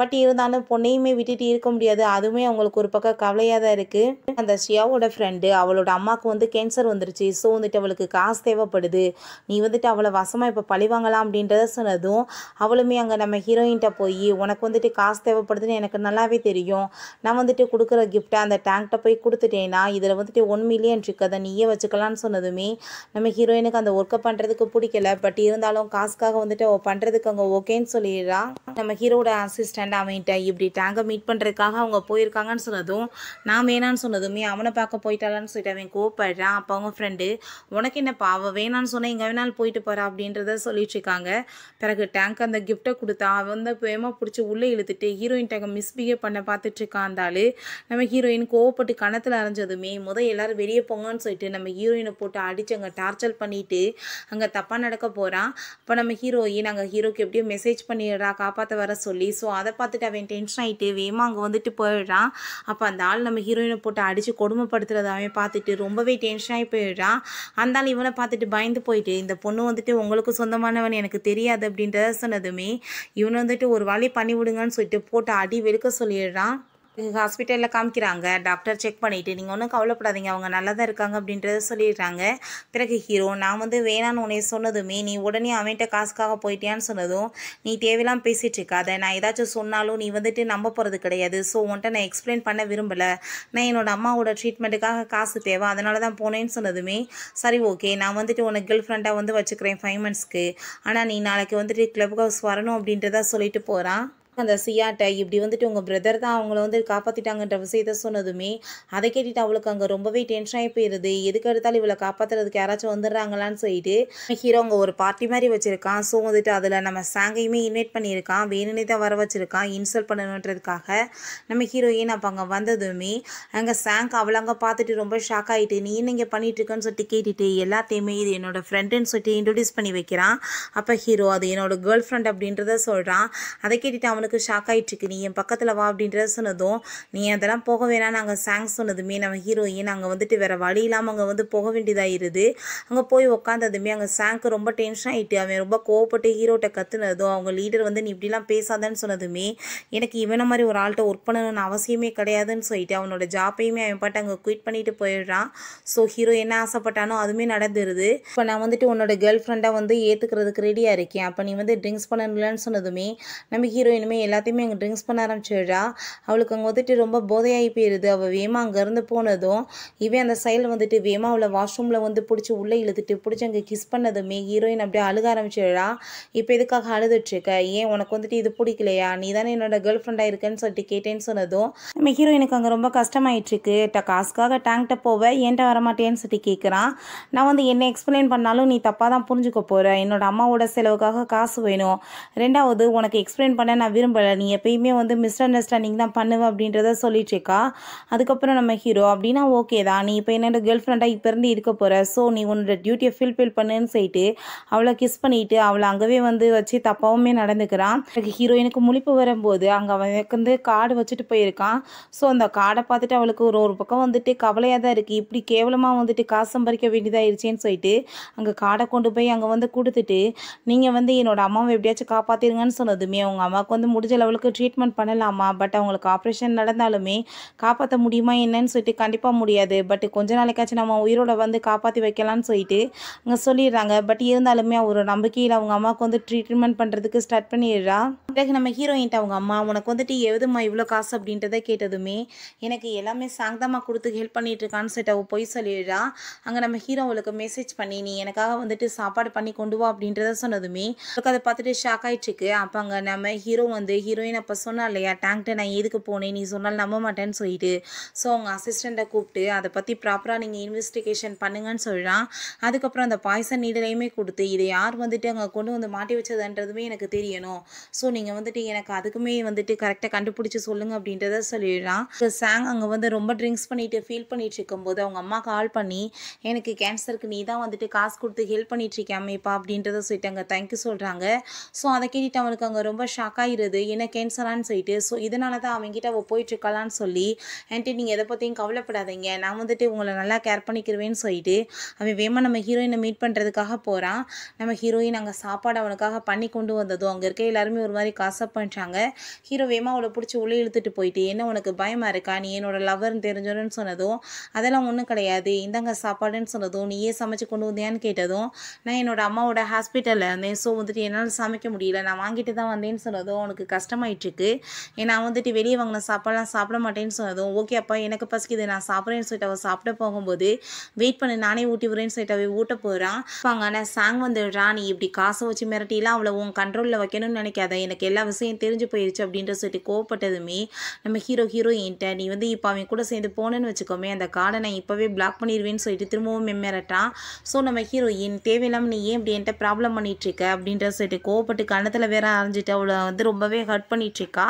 பட் இருந்தாலும் பொண்ணையுமே விட்டு பண்ணிட்டு இருக்க முடியாது அதுவுமே அவங்களுக்கு ஒரு பக்கம் கவலையாக தான் இருக்குது அந்த ஷியாவோட ஃப்ரெண்டு அவளோட அம்மாவுக்கு வந்து கேன்சர் வந்துருச்சு ஸோ வந்துட்டு அவளுக்கு காசு தேவைப்படுது நீ வந்துட்டு அவளை வசமாக இப்போ பழிவாங்கலாம் அப்படின்றத சொன்னதும் அவளுமே அங்கே நம்ம ஹீரோயின்கிட்ட போய் உனக்கு வந்துட்டு காசு தேவைப்படுதுன்னு எனக்கு நல்லாவே தெரியும் நான் வந்துட்டு கொடுக்குற கிஃப்ட்டை அந்த டேங்க்கிட்ட போய் கொடுத்துட்டேன்னா இதில் வந்துட்டு ஒன் மில்லியன் இருக்கு அதை நீயே வச்சுக்கலாம்னு சொன்னதுமே நம்ம ஹீரோயினுக்கு அந்த ஒர்க்கை பண்ணுறதுக்கு பிடிக்கல பட் இருந்தாலும் காசுக்காக வந்துட்டு பண்ணுறதுக்கு அங்கே ஓகேன்னு சொல்லிடுறான் நம்ம ஹீரோட அசிஸ்டண்ட் அவன்கிட்ட இப்படி டேங்கை மீட் பண்ணுறதுக்காக அவங்க போயிருக்காங்கன்னு சொன்னதும் நான் வேணான்னு சொன்னதுமே அவனை பார்க்க போயிட்டாளான்னு சொல்லிட்டு அவன் கோவப்படுறான் அப்போ அவங்க ஃப்ரெண்டு உனக்கு என்னப்பா அவள் வேணான்னு சொன்னால் எங்கே வேணாலும் போயிட்டு போகிறா அப்படின்றத சொல்லிட்டு இருக்காங்க பிறகு டேங்க் அந்த கிஃப்ட்டை கொடுத்தா அவன் வந்து பிடிச்சி உள்ளே இழுத்துட்டு ஹீரோயின் டேங்கை மிஸ்பிஹேவ் பண்ண பார்த்துட்டு இருக்கான் நம்ம ஹீரோயின் கோவப்பட்டு கணத்தில் அரைஞ்சதுமே முதல் எல்லோரும் வெளியே போங்கன்னு சொல்லிட்டு நம்ம ஹீரோயினை போட்டு அடித்து அங்கே டார்ச்சர் பண்ணிவிட்டு அங்கே தப்பாக நடக்க போகிறான் அப்போ நம்ம ஹீரோயின் அங்கே ஹீரோக்கு எப்படியோ மெசேஜ் பண்ணிடுறா காப்பாற்ற வர சொல்லி ஸோ அதை பார்த்துட்டு அவன் டென்ஷன் ஆகிட்டு வேகமாக அங்கே வந்துட்டு போயிடுறான் அப்போ அந்த ஆள் நம்ம ஹீரோயினை போட்டு அடித்து கொடுமைப்படுத்துறதாவே பார்த்துட்டு ரொம்பவே டென்ஷனாகி போயிடுறான் அந்த ஆள் இவனை பார்த்துட்டு பயந்து போயிட்டு இந்த பொண்ணு வந்துட்டு உங்களுக்கு சொந்தமானவன் எனக்கு தெரியாது அப்படின்றத சொன்னதுமே இவனை வந்துட்டு ஒரு வழி பண்ணி விடுங்கன்னு சொல்லிட்டு போட்டு அடி வெளுக்க சொல்லிடுறான் ஹாஸ்பிட்டலில் காமிக்கிறாங்க டாக்டர் செக் பண்ணிவிட்டு நீங்கள் ஒன்றும் கவலைப்படாதீங்க அவங்க நல்லா தான் இருக்காங்க அப்படின்றத சொல்லிடுறாங்க பிறகு ஹீரோ நான் வந்து வேணான்னு உன்னை சொன்னதுமே நீ உடனே அவன்கிட்ட காசுக்காக போயிட்டியான்னு சொன்னதும் நீ தேவையெல்லாம் பேசிகிட்டு இருக்காத நான் ஏதாச்சும் சொன்னாலும் நீ வந்துட்டு நம்ப போகிறது கிடையாது ஸோ உன்ட்ட நான் எக்ஸ்பிளைன் பண்ண விரும்பலை நான் என்னோடய அம்மாவோட ட்ரீட்மெண்ட்டுக்காக காசு தேவை அதனால தான் போனேன்னு சொன்னதுமே சரி ஓகே நான் வந்துட்டு உனக்கு கேர்ள் ஃப்ரெண்டாக வந்து வச்சுக்கிறேன் ஃபைவ் மந்த்ஸ்க்கு ஆனால் நீ நாளைக்கு வந்துட்டு கிளப் ஹவுஸ் வரணும் அப்படின்றத சொல்லிட்டு போகிறான் அந்த சியாட்டை இப்படி வந்துட்டு உங்கள் பிரதர் தான் அவங்கள வந்து காப்பாற்றிட்டாங்கன்ற விஷயத்த சொன்னதுமே அதை கேட்டுட்டு அவளுக்கு அங்கே ரொம்பவே டென்ஷன் ஆகி போயிடுது எதுக்கு எடுத்தாலும் இவளை காப்பாற்றுறதுக்கு யாராச்சும் வந்துடுறாங்களான்னு சொல்லிட்டு ஹீரோ அங்கே ஒரு பார்ட்டி மாதிரி வச்சுருக்கான் ஸோ வந்துட்டு அதில் நம்ம சாங்கையுமே இன்வைட் பண்ணியிருக்கான் வேணுனே தான் வர வச்சுருக்கான் இன்சல்ட் பண்ணணுன்றதுக்காக நம்ம ஹீரோயின் அப்போ அங்கே வந்ததுமே அங்கே சாங்க் அவளங்க பார்த்துட்டு ரொம்ப ஷாக் ஆகிட்டு நீ இங்கே பண்ணிட்டுருக்கன்னு சொல்லிட்டு கேட்டுட்டு எல்லாத்தையுமே இது என்னோட ஃப்ரெண்டுன்னு சொல்லிட்டு இன்ட்ரொடியூஸ் பண்ணி வைக்கிறான் அப்போ ஹீரோ அது என்னோட கேர்ள் ஃப்ரெண்ட் அப்படின்றத சொல்கிறான் அதை கேட்டுட்டு அவனுக்கு அவளுக்கு ஷாக் ஆகிட்டுருக்கு நீ என் பக்கத்தில் வா அப்படின்றத சொன்னதும் நீ அதெல்லாம் போக வேணாம் நாங்கள் சாங்ஸ் சொன்னதுமே நம்ம ஹீரோயின் அங்கே வந்துட்டு வேறு வழி இல்லாமல் அங்கே வந்து போக இருது அங்கே போய் உட்காந்ததுமே அங்கே சாங்க்கு ரொம்ப டென்ஷன் ஆகிட்டு அவன் ரொம்ப கோவப்பட்டு ஹீரோட்ட கற்றுனதும் அவங்க லீடர் வந்து நீ இப்படிலாம் பேசாதன்னு சொன்னதுமே எனக்கு இவனை மாதிரி ஒரு ஆள்கிட்ட ஒர்க் பண்ணணும்னு அவசியமே கிடையாதுன்னு சொல்லிட்டு அவனோட ஜாப்பையுமே அவன் பாட்டு அங்கே குயிட் பண்ணிட்டு போயிடுறான் ஸோ ஹீரோ என்ன ஆசைப்பட்டானோ அதுவுமே நடந்துருது இப்போ நான் வந்துட்டு உன்னோட கேர்ள் ஃப்ரெண்டாக வந்து ஏற்றுக்கிறதுக்கு ரெடியாக இருக்கேன் அப்போ நீ வந்து ட்ரிங்க்ஸ் பண்ணணும்லன்னு சொன்னதுமே நம்ம ஹீரோயினுமே எல்லாருமே எல்லாத்தையுமே அங்கே ட்ரிங்க்ஸ் பண்ண ஆரம்பிச்சிடுறா அவளுக்கு அங்கே வந்துட்டு ரொம்ப போதையாகி போயிடுது அவள் வேமா அங்கேருந்து போனதும் இவன் அந்த சைடில் வந்துட்டு வேமா அவளை வாஷ்ரூமில் வந்து பிடிச்சி உள்ளே இழுத்துட்டு பிடிச்சி அங்கே கிஸ் பண்ணதுமே ஹீரோயின் அப்படியே அழுக ஆரம்பிச்சிடுறா இப்போ எதுக்காக அழுதுட்ருக்க ஏன் உனக்கு வந்துட்டு இது பிடிக்கலையா நீ தானே என்னோட கேர்ள் ஃப்ரெண்டாக இருக்கேன்னு சொல்லிட்டு கேட்டேன்னு சொன்னதும் நம்ம ஹீரோயினுக்கு அங்கே ரொம்ப கஷ்டமாயிட்டிருக்கு ட காசுக்காக டேங்க்ட்ட போவ ஏன்ட்ட வரமாட்டேன்னு சொல்லிட்டு கேட்குறான் நான் வந்து என்ன எக்ஸ்பிளைன் பண்ணாலும் நீ தப்பாக தான் புரிஞ்சுக்க போகிற என்னோட அம்மாவோட செலவுக்காக காசு வேணும் ரெண்டாவது உனக்கு எக்ஸ்பிளைன் பண்ண நான் விரும்ப திரும்பலை நீ எப்பயுமே வந்து மிஸ் அண்டர்ஸ்டாண்டிங் தான் பண்ணுவேன் அப்படின்றத சொல்லிட்டுருக்கா அதுக்கப்புறம் நம்ம ஹீரோ அப்படின்னா ஓகே தான் நீ இப்போ என்னோட கேர்ள் ஃப்ரெண்டாக இப்போருந்து இருக்க போகிற ஸோ நீ உன்னோட டியூட்டியை ஃபில்ஃபில் பண்ணுன்னு சொல்லிட்டு அவளை கிஸ் பண்ணிவிட்டு அவளை அங்கேவே வந்து வச்சு தப்பாகவுமே நடந்துக்கிறான் ஹீரோயினுக்கு முழிப்பு வரும்போது அங்கே அவனுக்கு வந்து கார்டு வச்சுட்டு போயிருக்கான் ஸோ அந்த கார்டை பார்த்துட்டு அவளுக்கு ஒரு ஒரு பக்கம் வந்துட்டு கவலையாக தான் இருக்குது இப்படி கேவலமாக வந்துட்டு காசு சம்பாதிக்க வேண்டியதாகிடுச்சேன்னு சொல்லிட்டு அங்கே கார்டை கொண்டு போய் அங்கே வந்து கொடுத்துட்டு நீங்கள் வந்து என்னோடய அம்மாவை எப்படியாச்சும் காப்பாற்றிருங்கன்னு சொன்னதுமே அவங்க அம்மாவுக்கு வந்து முடிஞ்ச லெவலுக்கு ட்ரீட்மெண்ட் பண்ணலாமா பட் அவங்களுக்கு ஆப்ரேஷன் நடந்தாலுமே காப்பாற்ற முடியுமா என்னன்னு சொல்லிட்டு கண்டிப்பாக முடியாது பட் கொஞ்ச நாளைக்காச்சும் நம்ம உயிரோட வந்து காப்பாற்றி வைக்கலாம்னு சொல்லிட்டு அங்கே சொல்லிடுறாங்க பட் இருந்தாலுமே அவர் நம்பிக்கையில் அவங்க அம்மாவுக்கு வந்து ட்ரீட்மெண்ட் பண்ணுறதுக்கு ஸ்டார்ட் பண்ணிடுறா பிறகு நம்ம ஹீரோயின்ட்டு அவங்க அம்மா உனக்கு வந்துட்டு எதுமா இவ்வளோ காசு அப்படின்றத கேட்டதுமே எனக்கு எல்லாமே சாங்கதாமா கொடுத்து ஹெல்ப் இருக்கான்னு சொல்லிட்டு அவள் பொய் சொல்லிடுறா அங்கே நம்ம ஹீரோ அவளுக்கு மெசேஜ் பண்ணி நீ எனக்காக வந்துட்டு சாப்பாடு பண்ணி கொண்டு வா அப்படின்றத சொன்னதுமே அவளுக்கு அதை பார்த்துட்டு ஷாக் ஆகிட்டுருக்கு அப்போ அங்கே நம்ம ஹீரோ வந்து ஹீரோயின் அப்போ சொன்னா இல்லையா டேங்க்ட்ட நான் எதுக்கு போனேன் நீ சொன்னால் நம்ப மாட்டேன்னு சொல்லிட்டு ஸோ அவங்க அசிஸ்டண்ட்டை கூப்பிட்டு அதை பற்றி ப்ராப்பராக நீங்கள் இன்வெஸ்டிகேஷன் பண்ணுங்கன்னு சொல்கிறான் அதுக்கப்புறம் அந்த பாய்சன் நீடலையுமே கொடுத்து இதை யார் வந்துட்டு அங்கே கொண்டு வந்து மாட்டி வச்சதுன்றதுமே எனக்கு தெரியணும் ஸோ நீங்கள் வந்துட்டு எனக்கு அதுக்குமே வந்துட்டு கரெக்டாக கண்டுபிடிச்சி சொல்லுங்கள் அப்படின்றத சொல்லிடுறான் சாங் அங்கே வந்து ரொம்ப ட்ரிங்க்ஸ் பண்ணிட்டு ஃபீல் பண்ணிட்டு இருக்கும்போது அவங்க அம்மா கால் பண்ணி எனக்கு கேன்சருக்கு நீ தான் வந்துட்டு காசு கொடுத்து ஹெல்ப் பண்ணிட்டு இருக்கியாமேப்பா அப்படின்றத சொல்லிட்டு அங்கே தேங்க்யூ சொல்கிறாங்க ஸோ அதை கேட்டுட்டு அவனுக்கு அங்கே ரொம்ப ஷாக் ஆகிடுது ஆகுது என்ன கேன்சரான்னு சொல்லிட்டு ஸோ இதனால தான் அவங்ககிட்ட அவள் போயிட்டுருக்கலான்னு சொல்லி ஆன்ட்டி நீங்கள் எதை பற்றியும் கவலைப்படாதீங்க நான் வந்துட்டு உங்களை நல்லா கேர் பண்ணிக்கிறவேன்னு சொல்லிட்டு அவன் வேமா நம்ம ஹீரோயினை மீட் பண்ணுறதுக்காக போகிறான் நம்ம ஹீரோயின் அங்கே சாப்பாடு அவனுக்காக பண்ணி கொண்டு வந்ததும் அங்கே இருக்க எல்லாருமே ஒரு மாதிரி காசப் பண்ணுறாங்க ஹீரோ வேமா அவளை பிடிச்சி உள்ளே இழுத்துட்டு போயிட்டு என்ன உனக்கு பயமாக இருக்கா நீ என்னோட லவர்னு தெரிஞ்சோன்னு சொன்னதும் அதெல்லாம் ஒன்றும் கிடையாது இந்தாங்க சாப்பாடுன்னு சொன்னதும் நீயே சமைச்சு கொண்டு வந்தியான்னு கேட்டதும் நான் என்னோட அம்மாவோட ஹாஸ்பிட்டலில் இருந்தேன் ஸோ வந்துட்டு என்னால் சமைக்க முடியல நான் வாங்கிட்டு தான் வந்தேன்னு சொன்னதும் அவனுக்கு நமக்கு கஷ்டமாயிட்டுருக்கு ஏன்னா வந்துட்டு வெளியே வாங்கின சாப்பாடெலாம் சாப்பிட மாட்டேன்னு சொன்னதும் ஓகே அப்பா எனக்கு பசிக்குது நான் சாப்பிட்றேன்னு சொல்லிட்டு அவள் சாப்பிட போகும்போது வெயிட் பண்ணி நானே ஊட்டி விடுறேன்னு சொல்லிட்டு அவள் ஊட்ட போகிறான் வாங்க ஆனால் சாங் வந்துடுறா நீ இப்படி காசை வச்சு மிரட்டிலாம் அவளை உன் கண்ட்ரோலில் வைக்கணும்னு நினைக்காத எனக்கு எல்லா விஷயம் தெரிஞ்சு போயிடுச்சு அப்படின்ற சொல்லிட்டு கோவப்பட்டதுமே நம்ம ஹீரோ ஹீரோயின்ட்ட நீ வந்து இப்போ அவன் கூட சேர்ந்து போனேன்னு வச்சுக்கோமே அந்த கார்டை நான் இப்போவே பிளாக் பண்ணிடுவேன்னு சொல்லிட்டு திரும்பவும் மிரட்டான் ஸோ நம்ம ஹீரோயின் தேவையில்லாமல் நீ ஏன் இப்படி என்கிட்ட ப்ராப்ளம் பண்ணிகிட்ருக்க அப்படின்ற சொல்லிட்டு கோவப்பட்டு கணத்தில் வேற அரைஞ்சிட்டு அவளை வந்து ரொம்ப ரொம்பவே ஹர்ட் பண்ணிகிட்ருக்கா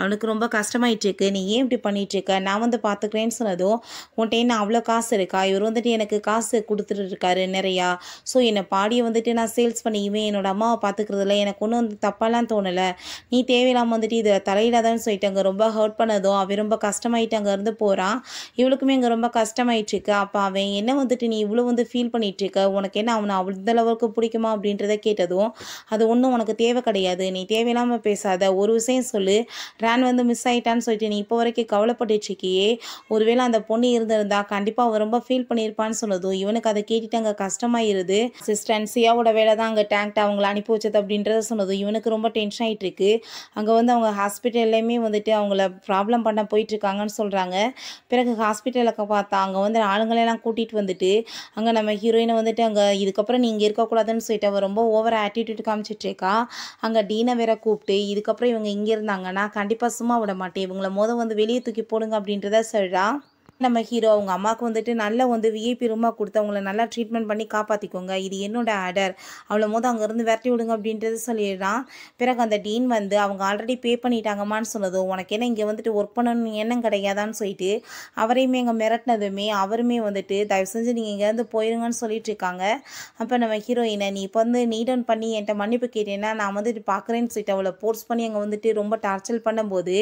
அவனுக்கு ரொம்ப கஷ்டமாயிட்டிருக்கு நீ ஏன் இப்படி பண்ணிகிட்ருக்க நான் வந்து பார்த்துக்கிறேன்னு சொன்னதும் உன்கிட்ட என்ன அவ்வளோ காசு இருக்கா இவர் வந்துட்டு எனக்கு காசு கொடுத்துட்டு இருக்காரு நிறையா ஸோ என்னை பாடியை வந்துட்டு நான் சேல்ஸ் பண்ணியுமே என்னோடய அம்மாவை பார்த்துக்கிறதுல எனக்கு ஒன்றும் வந்து தப்பாலாம் தோணலை நீ தேவையில்லாமல் வந்துட்டு இதை தலையிடாதான்னு அங்கே ரொம்ப ஹர்ட் பண்ணதும் அவன் ரொம்ப கஷ்டமாயிட்டு அங்கேருந்து போகிறான் இவளுக்குமே இங்கே ரொம்ப கஷ்டமாயிட்டிருக்கு அப்போ அவன் என்ன வந்துட்டு நீ இவ்வளோ வந்து ஃபீல் பண்ணிகிட்ருக்க உனக்கு என்ன அவனை அளவுக்கு பிடிக்குமா அப்படின்றத கேட்டதும் அது ஒன்றும் உனக்கு தேவை கிடையாது நீ தேவையில்லாமல் பேசாத பேசாத ஒரு விஷயம் சொல்லு ரேன் வந்து மிஸ் ஆகிட்டான்னு சொல்லிட்டு நீ இப்போ வரைக்கும் கவலைப்பட்டுட்ருக்கியே ஒருவேளை அந்த பொண்ணு இருந்திருந்தா கண்டிப்பாக அவன் ரொம்ப ஃபீல் பண்ணியிருப்பான்னு சொன்னதும் இவனுக்கு அதை கேட்டுட்டு அங்கே கஷ்டமாயிருது சிஸ்டன் வேலை தான் அங்கே டேங்க்ட் அவங்கள அனுப்பி வச்சது அப்படின்றத சொன்னதும் இவனுக்கு ரொம்ப டென்ஷன் ஆகிட்டு இருக்கு அங்கே வந்து அவங்க ஹாஸ்பிட்டல்லையுமே வந்துட்டு அவங்கள ப்ராப்ளம் பண்ண போயிட்டுருக்காங்கன்னு சொல்கிறாங்க பிறகு ஹாஸ்பிட்டலுக்கு பார்த்தா அங்கே வந்து ஆளுங்களெல்லாம் கூட்டிகிட்டு வந்துட்டு அங்கே நம்ம ஹீரோயினை வந்துட்டு அங்கே இதுக்கப்புறம் நீங்கள் இருக்கக்கூடாதுன்னு சொல்லிட்டு அவள் ரொம்ப ஓவர் ஆட்டிடியூட் காமிச்சிட்ருக்கா அங்கே டீனை வேற கூப்பிட்டு இது இதுக்கப்புறம் இவங்க இங்கே இருந்தாங்கன்னா கண்டிப்பாக சும்மா விட மாட்டேன் இவங்கள மொதல் வந்து வெளியே தூக்கி போடுங்க அப்படின்றத சொல்கிறான் நம்ம ஹீரோ அவங்க அம்மாவுக்கு வந்துட்டு நல்லா வந்து விஐபி ரூமாக கொடுத்து அவங்கள நல்லா ட்ரீட்மெண்ட் பண்ணி காப்பாற்றிக்கோங்க இது என்னோடய ஆர்டர் அவ்வளோ போது அங்கேருந்து விரட்டி விடுங்க அப்படின்றது சொல்லிடுறான் பிறகு அந்த டீன் வந்து அவங்க ஆல்ரெடி பே பண்ணிட்டாங்கம்மான்னு சொன்னதும் உனக்கு என்ன இங்கே வந்துட்டு ஒர்க் பண்ணணும்னு எண்ணம் கிடையாதான்னு சொல்லிட்டு அவரையுமே இங்கே மிரட்டினதுமே அவருமே வந்துட்டு தயவு செஞ்சு நீங்கள் இங்கேருந்து போயிருங்கன்னு சொல்லிட்டு இருக்காங்க அப்போ நம்ம ஹீரோயினை நீ இப்போ வந்து நீடன் பண்ணி என்கிட்ட மன்னிப்பு கேட்டேன்னா நான் வந்துட்டு பார்க்குறேன்னு சொல்லிட்டு அவளை போர்ஸ் பண்ணி அங்கே வந்துட்டு ரொம்ப டார்ச்சர் பண்ணும்போது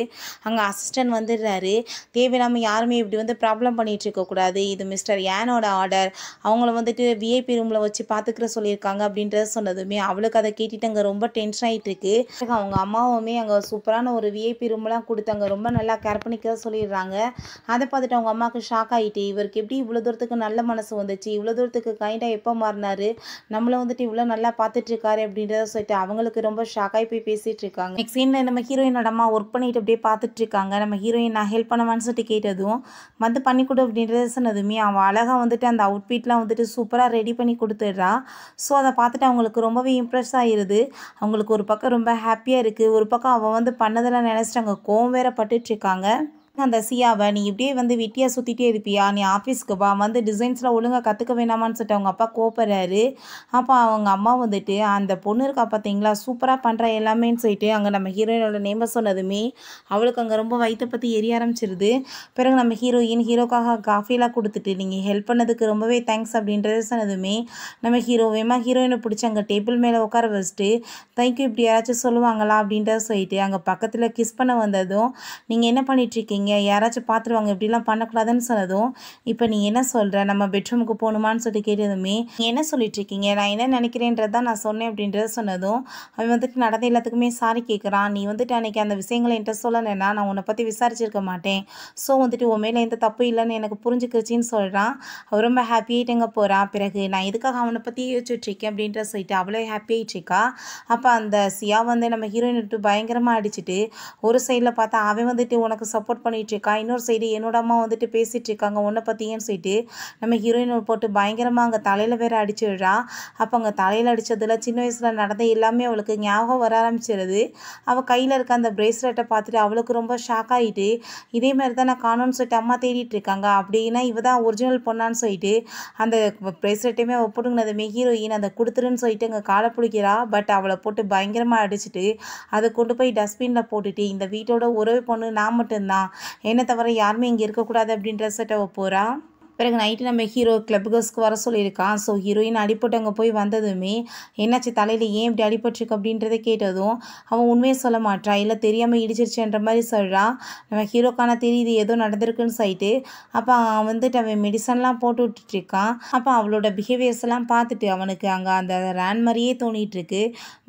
அங்கே அசிஸ்டன்ட் வந்துடுறாரு தேவையில்லாமல் யாருமே இப்படி வந்து ப்ராப்ளம் பண்ணிகிட்டு இருக்கக்கூடாது இது மிஸ்டர் ஏனோட ஆர்டர் அவங்கள வந்துட்டு விஐபி ரூமில் வச்சு பார்த்துக்கிற சொல்லியிருக்காங்க அப்படின்றத சொன்னதுமே அவளுக்கு அதை கேட்டுட்டு அங்கே ரொம்ப டென்ஷன் ஆகிட்டு இருக்கு அவங்க அம்மாவுமே அங்கே சூப்பரான ஒரு விஐபி ரூம்லாம் அங்கே ரொம்ப நல்லா கேர் பண்ணிக்க சொல்லிடுறாங்க அதை பார்த்துட்டு அவங்க அம்மாவுக்கு ஷாக் ஆகிட்டு இவருக்கு எப்படி இவ்வளோ தூரத்துக்கு நல்ல மனசு வந்துச்சு இவ்வளோ தூரத்துக்கு கைண்டாக எப்போ மாறினாரு நம்மளை வந்துட்டு இவ்வளோ நல்லா பார்த்துட்டு இருக்காரு அப்படின்றத சொல்லிட்டு அவங்களுக்கு ரொம்ப ஷாக்காகி போய் பேசிகிட்டு இருக்காங்க நெக்ஸ்ட் சீனில் நம்ம ஹீரோயினோட அம்மா ஒர்க் பண்ணிட்டு அப்படியே பார்த்துட்டு இருக்காங்க நம்ம ஹீரோயின் நான் ஹெல்ப் பண்ணவான்னு சொல்லிட்டு கேட்டதும் வந்து பண்ணி கொடு அப்படின்றது சொன்னதுமே அவன் அழகாக வந்துட்டு அந்த அவுட்ஃபிட்லாம் வந்துட்டு சூப்பராக ரெடி பண்ணி கொடுத்துட்றா ஸோ அதை பார்த்துட்டு அவங்களுக்கு ரொம்பவே இம்ப்ரெஸ் ஆகிடுது அவங்களுக்கு ஒரு பக்கம் ரொம்ப ஹாப்பியாக இருக்குது ஒரு பக்கம் அவன் வந்து பண்ணதெல்லாம் நினச்சிட்டு அங்கே கோவம் வேற பட்டுட்ருக்காங்க அந்த சியாவை நீ இப்படியே வந்து வெட்டியாக சுற்றிட்டே இருப்பியா நீ ஆஃபீஸ்க்கு வா வந்து டிசைன்ஸ்லாம் ஒழுங்காக கற்றுக்க வேணாமான்னு சொல்லிட்டு அவங்க அப்பா கோப்படுறாரு அப்போ அவங்க அம்மா வந்துட்டு அந்த பொண்ணு இருக்கா பார்த்தீங்களா சூப்பராக பண்ணுறா எல்லாமேன்னு சொல்லிட்டு அங்கே நம்ம ஹீரோயினோட நேம சொன்னதுமே அவளுக்கு அங்கே ரொம்ப வயிற்றை பற்றி எரிய ஆரம்பிச்சிருது பிறகு நம்ம ஹீரோயின் ஹீரோக்காக காஃபிலாம் கொடுத்துட்டு நீங்கள் ஹெல்ப் பண்ணதுக்கு ரொம்பவே தேங்க்ஸ் அப்படின்றத சொன்னதுமே நம்ம ஹீரோ வேமா ஹீரோயினை பிடிச்சி அங்கே டேபிள் மேலே உட்கார வச்சுட்டு தேங்க்யூ இப்படி யாராச்சும் சொல்லுவாங்களா அப்படின்றத சொல்லிட்டு அங்கே பக்கத்தில் கிஸ் பண்ண வந்ததும் நீங்கள் என்ன பண்ணிட்டுருக்கீங்க பண்ணுறீங்க யாராச்சும் பார்த்துருவாங்க இப்படிலாம் பண்ணக்கூடாதுன்னு சொன்னதும் இப்போ நீ என்ன சொல்கிற நம்ம பெட்ரூமுக்கு போகணுமான்னு சொல்லி கேட்டதுமே நீ என்ன சொல்லிட்டுருக்கீங்க நான் என்ன நினைக்கிறேன்றது தான் நான் சொன்னேன் அப்படின்றத சொன்னதும் அவன் வந்துட்டு நடந்த எல்லாத்துக்குமே சாரி கேட்குறான் நீ வந்துட்டு அன்றைக்கி அந்த விஷயங்களை என்கிட்ட சொல்லலைன்னா நான் உன்னை பற்றி விசாரிச்சிருக்க மாட்டேன் ஸோ வந்துட்டு உன் மேலே எந்த தப்பு இல்லைன்னு எனக்கு புரிஞ்சுக்கிச்சின்னு சொல்கிறான் அவள் ரொம்ப ஹாப்பியாயிட்டங்க போகிறான் பிறகு நான் எதுக்காக அவனை பற்றி யோசிச்சுட்ருக்கேன் அப்படின்ற சொல்லிட்டு அவ்வளோ இருக்கா அப்போ அந்த சியா வந்து நம்ம ஹீரோயின் விட்டு பயங்கரமாக அடிச்சுட்டு ஒரு சைடில் பார்த்தா அவன் வந்துட்டு உனக்கு சப்போர்ட் பண்ணிகிட்ருக்கா இன்னொரு சைடு என்னோட அம்மா வந்துட்டு பேசிகிட்டு இருக்காங்க ஒன்றை பற்றியன்னு சொல்லிட்டு நம்ம ஹீரோயின் போட்டு பயங்கரமாக அங்கே தலையில் வேற அடிச்சு விடுறா அப்போ அங்கே தலையில் அடித்ததில் சின்ன வயசில் நடந்த எல்லாமே அவளுக்கு ஞாபகம் வர ஆரம்பிச்சிருது அவள் கையில் இருக்க அந்த பிரேஸ்லெட்டை பார்த்துட்டு அவளுக்கு ரொம்ப ஷாக் ஆகிட்டு இதே மாதிரி தான் நான் காணோன்னு சொல்லிட்டு அம்மா தேடிட்டு இருக்காங்க அப்படின்னா இவ தான் ஒரிஜினல் பொண்ணான்னு சொல்லிட்டு அந்த பிரேஸ்லெட்டையுமே அவள் போட்டுங்கினதுமே ஹீரோயின் அதை கொடுத்துருன்னு சொல்லிட்டு அங்கே காலை பிடிக்கிறா பட் அவளை போட்டு பயங்கரமாக அடிச்சுட்டு அதை கொண்டு போய் டஸ்ட்பினில் போட்டுட்டு இந்த வீட்டோட உறவு பொண்ணு நான் மட்டும்தான் என்னை தவிர யாருமே இங்கே இருக்கக்கூடாது அப்படின்ற செட்டவை போகிறா பிறகு நைட்டு நம்ம ஹீரோ கிளப் வர சொல்லியிருக்கான் ஸோ ஹீரோயின் அடிப்பட்டு அங்கே போய் வந்ததுமே என்னாச்சு தலையில் ஏன் இப்படி அடிபட்டுருக்கு அப்படின்றத கேட்டதும் அவன் உண்மையை சொல்ல மாட்டான் இல்லை தெரியாமல் இடிச்சிருச்சுன்ற மாதிரி சொல்கிறான் நம்ம ஹீரோக்கான தெரியுது ஏதோ நடந்திருக்குன்னு சொல்லிட்டு அப்போ அவன் வந்துட்டு அவன் மெடிசன்லாம் போட்டு விட்டுட்டுருக்கான் அப்போ அவளோட பிஹேவியர்ஸ் எல்லாம் பார்த்துட்டு அவனுக்கு அங்கே அந்த ரேன் மாதிரியே தோணிகிட்ருக்கு